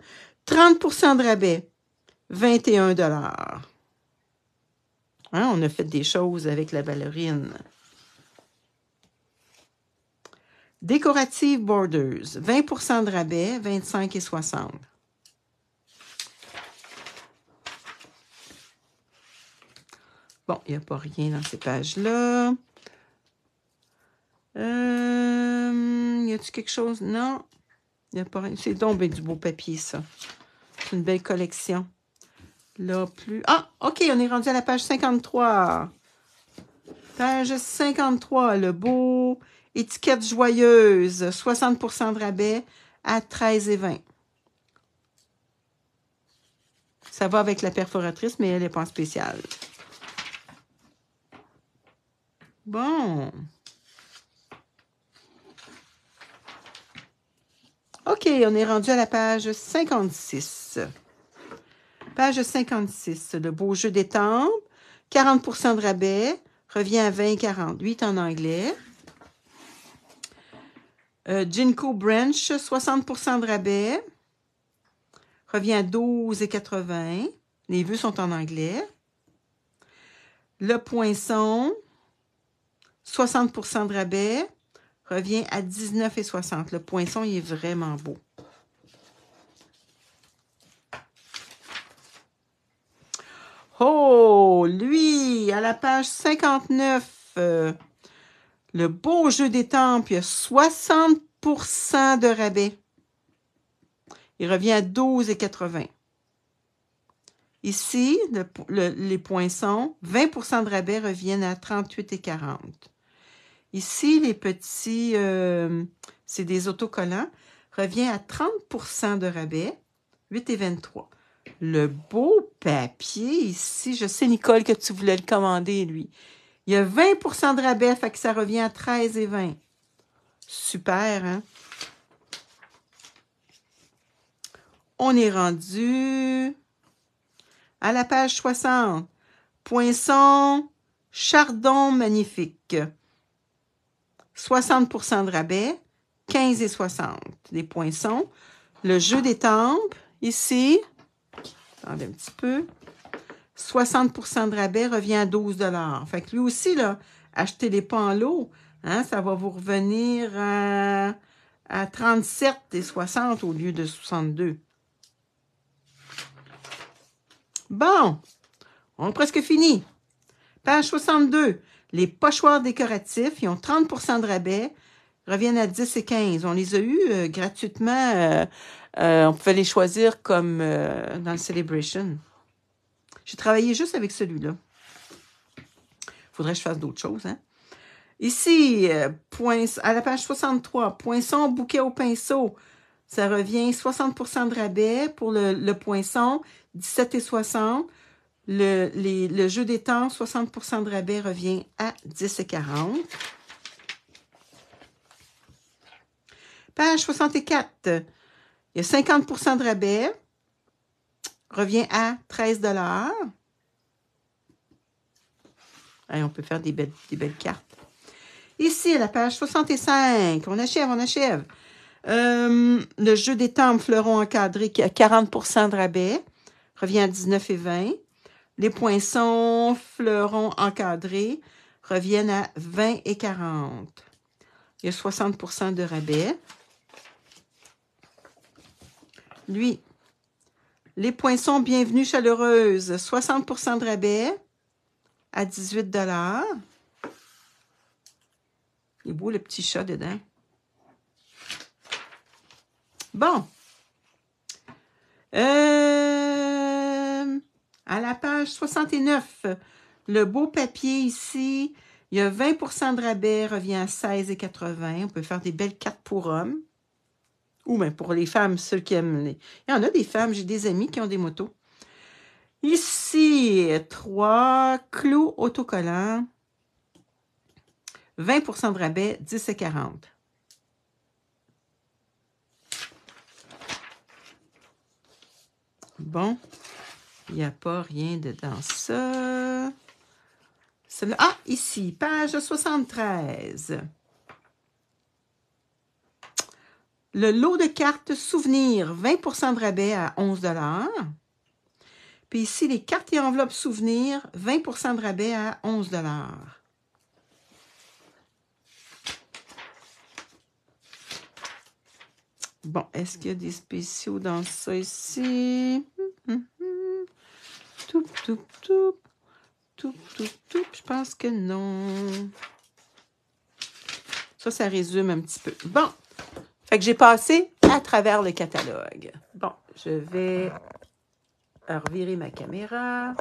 30 de rabais, 21 hein, on a fait des choses avec la ballerine. Décorative Borders, 20 de rabais, 25 et 60. Bon, il n'y a pas rien dans ces pages-là. Euh, y a-tu quelque chose? Non. Il a pas rien. C'est tombé du beau papier, ça. C'est une belle collection. Là, plus... Ah! OK, on est rendu à la page 53. Page 53, le beau Étiquette joyeuse, 60 de rabais à 13,20. Ça va avec la perforatrice, mais elle n'est pas spéciale. spécial. Bon. OK, on est rendu à la page 56. Page 56, le beau jeu des temps 40 de rabais, revient à 20,48 en anglais. Euh, Branch, 60 de rabais. Revient à 12,80. Les vues sont en anglais. Le poinçon, 60 de rabais. Revient à 19,60. Le poinçon, il est vraiment beau. Oh, lui, à la page 59. Le beau jeu des tempes, il y a 60 de rabais. Il revient à 12,80. Ici, les poinçons, 20 de rabais reviennent à 38,40. Ici, les petits, euh, c'est des autocollants, revient à 30 de rabais, 8,23. Le beau papier ici, je sais Nicole que tu voulais le commander, lui. Il y a 20 de rabais, fait que ça revient à 13 et 20. Super, hein? On est rendu à la page 60. Poinçons, chardon magnifique. 60 de rabais, 15 et 60 des poinçons. Le jeu des tempes, ici. Attendez un petit peu. 60 de rabais revient à 12 Fait que lui aussi, là, achetez les pas en lot, hein, ça va vous revenir à, 37 et 60 au lieu de 62. Bon, on est presque fini. Page 62, les pochoirs décoratifs, ils ont 30 de rabais, reviennent à 10 et 15. On les a eus euh, gratuitement. Euh, euh, on pouvait les choisir comme dans le Celebration. J'ai travaillé juste avec celui-là. Faudrait que je fasse d'autres choses, hein. Ici, euh, point, à la page 63, poinçon, bouquet au pinceau. Ça revient 60 de rabais pour le, poinçon, 17 le, les, le jeu des temps, 60 de rabais revient à 10 et 40. Page 64, il y a 50 de rabais revient à 13 on peut faire des belles, cartes. Ici, à la page 65, on achève, on achève. Euh, le jeu des tempes, fleurons encadrés qui a 40 de rabais, revient à 19,20 Les poinçons fleurons encadrés reviennent à 20 et 40. Il y a 60 de rabais. Lui, les poinçons bienvenue chaleureuse, 60 de rabais à 18 Il est beau le petit chat dedans. Bon. Euh, à la page 69, le beau papier ici, il y a 20 de rabais, revient à 16,80. On peut faire des belles cartes pour hommes. Ou bien pour les femmes, ceux qui aiment les... Il y en a des femmes, j'ai des amis qui ont des motos. Ici, trois clous autocollants. 20 de rabais, 10 et 40. Bon, il n'y a pas rien dedans ça. Ah, ici, page 73. Le lot de cartes souvenirs, 20 de rabais à 11 Puis ici, les cartes et enveloppes souvenirs, 20 de rabais à 11 Bon, est-ce qu'il y a des spéciaux dans ça ici? Toup, toup, toup. Toup, toup, toup. Je pense que non. Ça, ça résume un petit peu. Bon, fait que j'ai passé à travers le catalogue. Bon, je vais revirer ma caméra.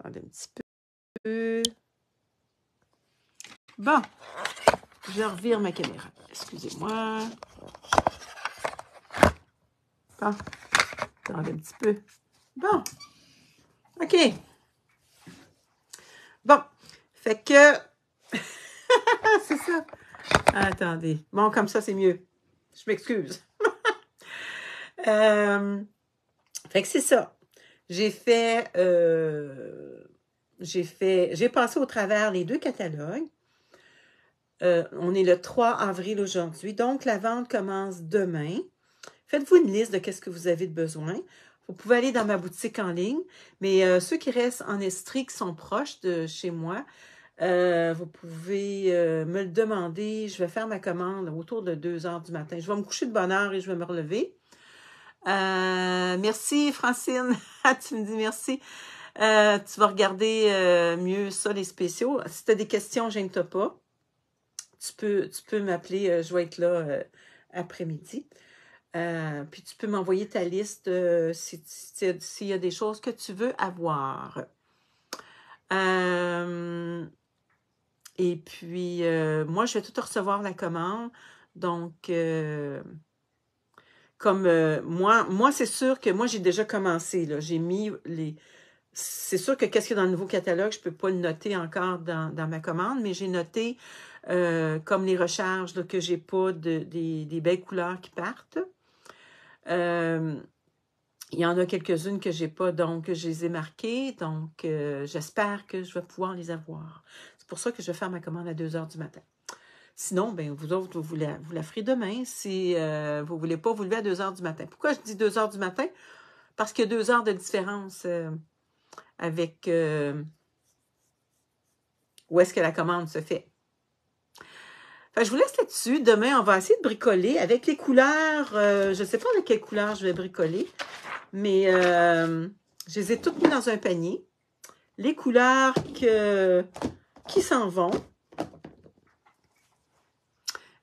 Attendez un petit peu. Bon, je revire ma caméra. Excusez-moi. Bon, attendez un petit peu. Bon, OK. Bon, fait que c'est ça. Attendez. Bon, comme ça, c'est mieux. Je m'excuse. Euh, fait que c'est ça. J'ai fait, euh, j'ai fait, j'ai passé au travers les deux catalogues. Euh, on est le 3 avril aujourd'hui, donc la vente commence demain. Faites-vous une liste de ce que vous avez de besoin. Vous pouvez aller dans ma boutique en ligne, mais ceux qui restent en Estrie, qui sont proches de chez moi, euh, vous pouvez euh, me le demander. Je vais faire ma commande autour de 2 heures du matin. Je vais me coucher de bonne heure et je vais me relever. Euh, merci, Francine. Ah, tu me dis merci. tu vas regarder mieux ça, les spéciaux. Si tu as des questions, je ne pas. Tu peux, tu peux m'appeler. je vais être là après-midi. puis tu peux m'envoyer ta liste s'il y a des choses que tu veux avoir. Et puis, euh, moi, je vais tout recevoir la commande. Donc, euh, comme euh, moi, moi c'est sûr que moi, j'ai déjà commencé. J'ai mis les... C'est sûr que qu'est-ce qu'il y a dans le nouveau catalogue, je ne peux pas le noter encore dans, ma commande, mais j'ai noté comme les recharges, là, que j'ai pas des, des, belles couleurs qui partent. Il y en a quelques-unes que j'ai pas, donc je les ai marquées. Donc, j'espère que je vais pouvoir les avoir pour ça que je vais faire ma commande à 2 h du matin. Sinon, ben, vous autres, vous la, ferez demain si euh, vous ne voulez pas vous lever à 2 h du matin. Pourquoi je dis 2 h du matin? Parce qu'il y a 2 heures de différence euh, avec euh, où est-ce que la commande se fait. je vous laisse là-dessus. Demain, on va essayer de bricoler avec les couleurs. je ne sais pas avec quelles couleurs je vais bricoler, mais je les ai toutes mises dans un panier. Les couleurs que qui s'en vont.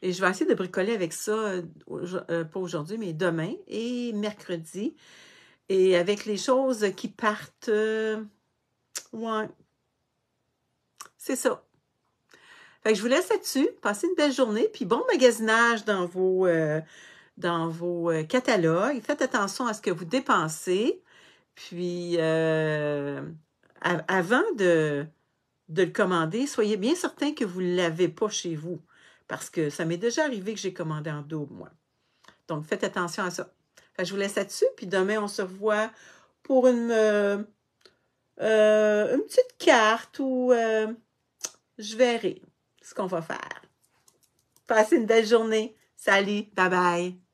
Et je vais essayer de bricoler avec ça, euh, euh, pas aujourd'hui, mais demain et mercredi. Et avec les choses qui partent, euh, ouais, c'est ça. Fait que je vous laisse là-dessus. Passez une belle journée, puis bon magasinage dans vos, dans vos catalogues. Faites attention à ce que vous dépensez. Puis, avant de, de le commander, soyez bien certain que vous ne l'avez pas chez vous, parce que ça m'est déjà arrivé que j'ai commandé en double, moi. Donc, faites attention à ça. je vous laisse là-dessus, puis demain, on se revoit pour une, euh, euh, une petite carte où euh, je verrai ce qu'on va faire. Passez une belle journée. Salut, bye bye.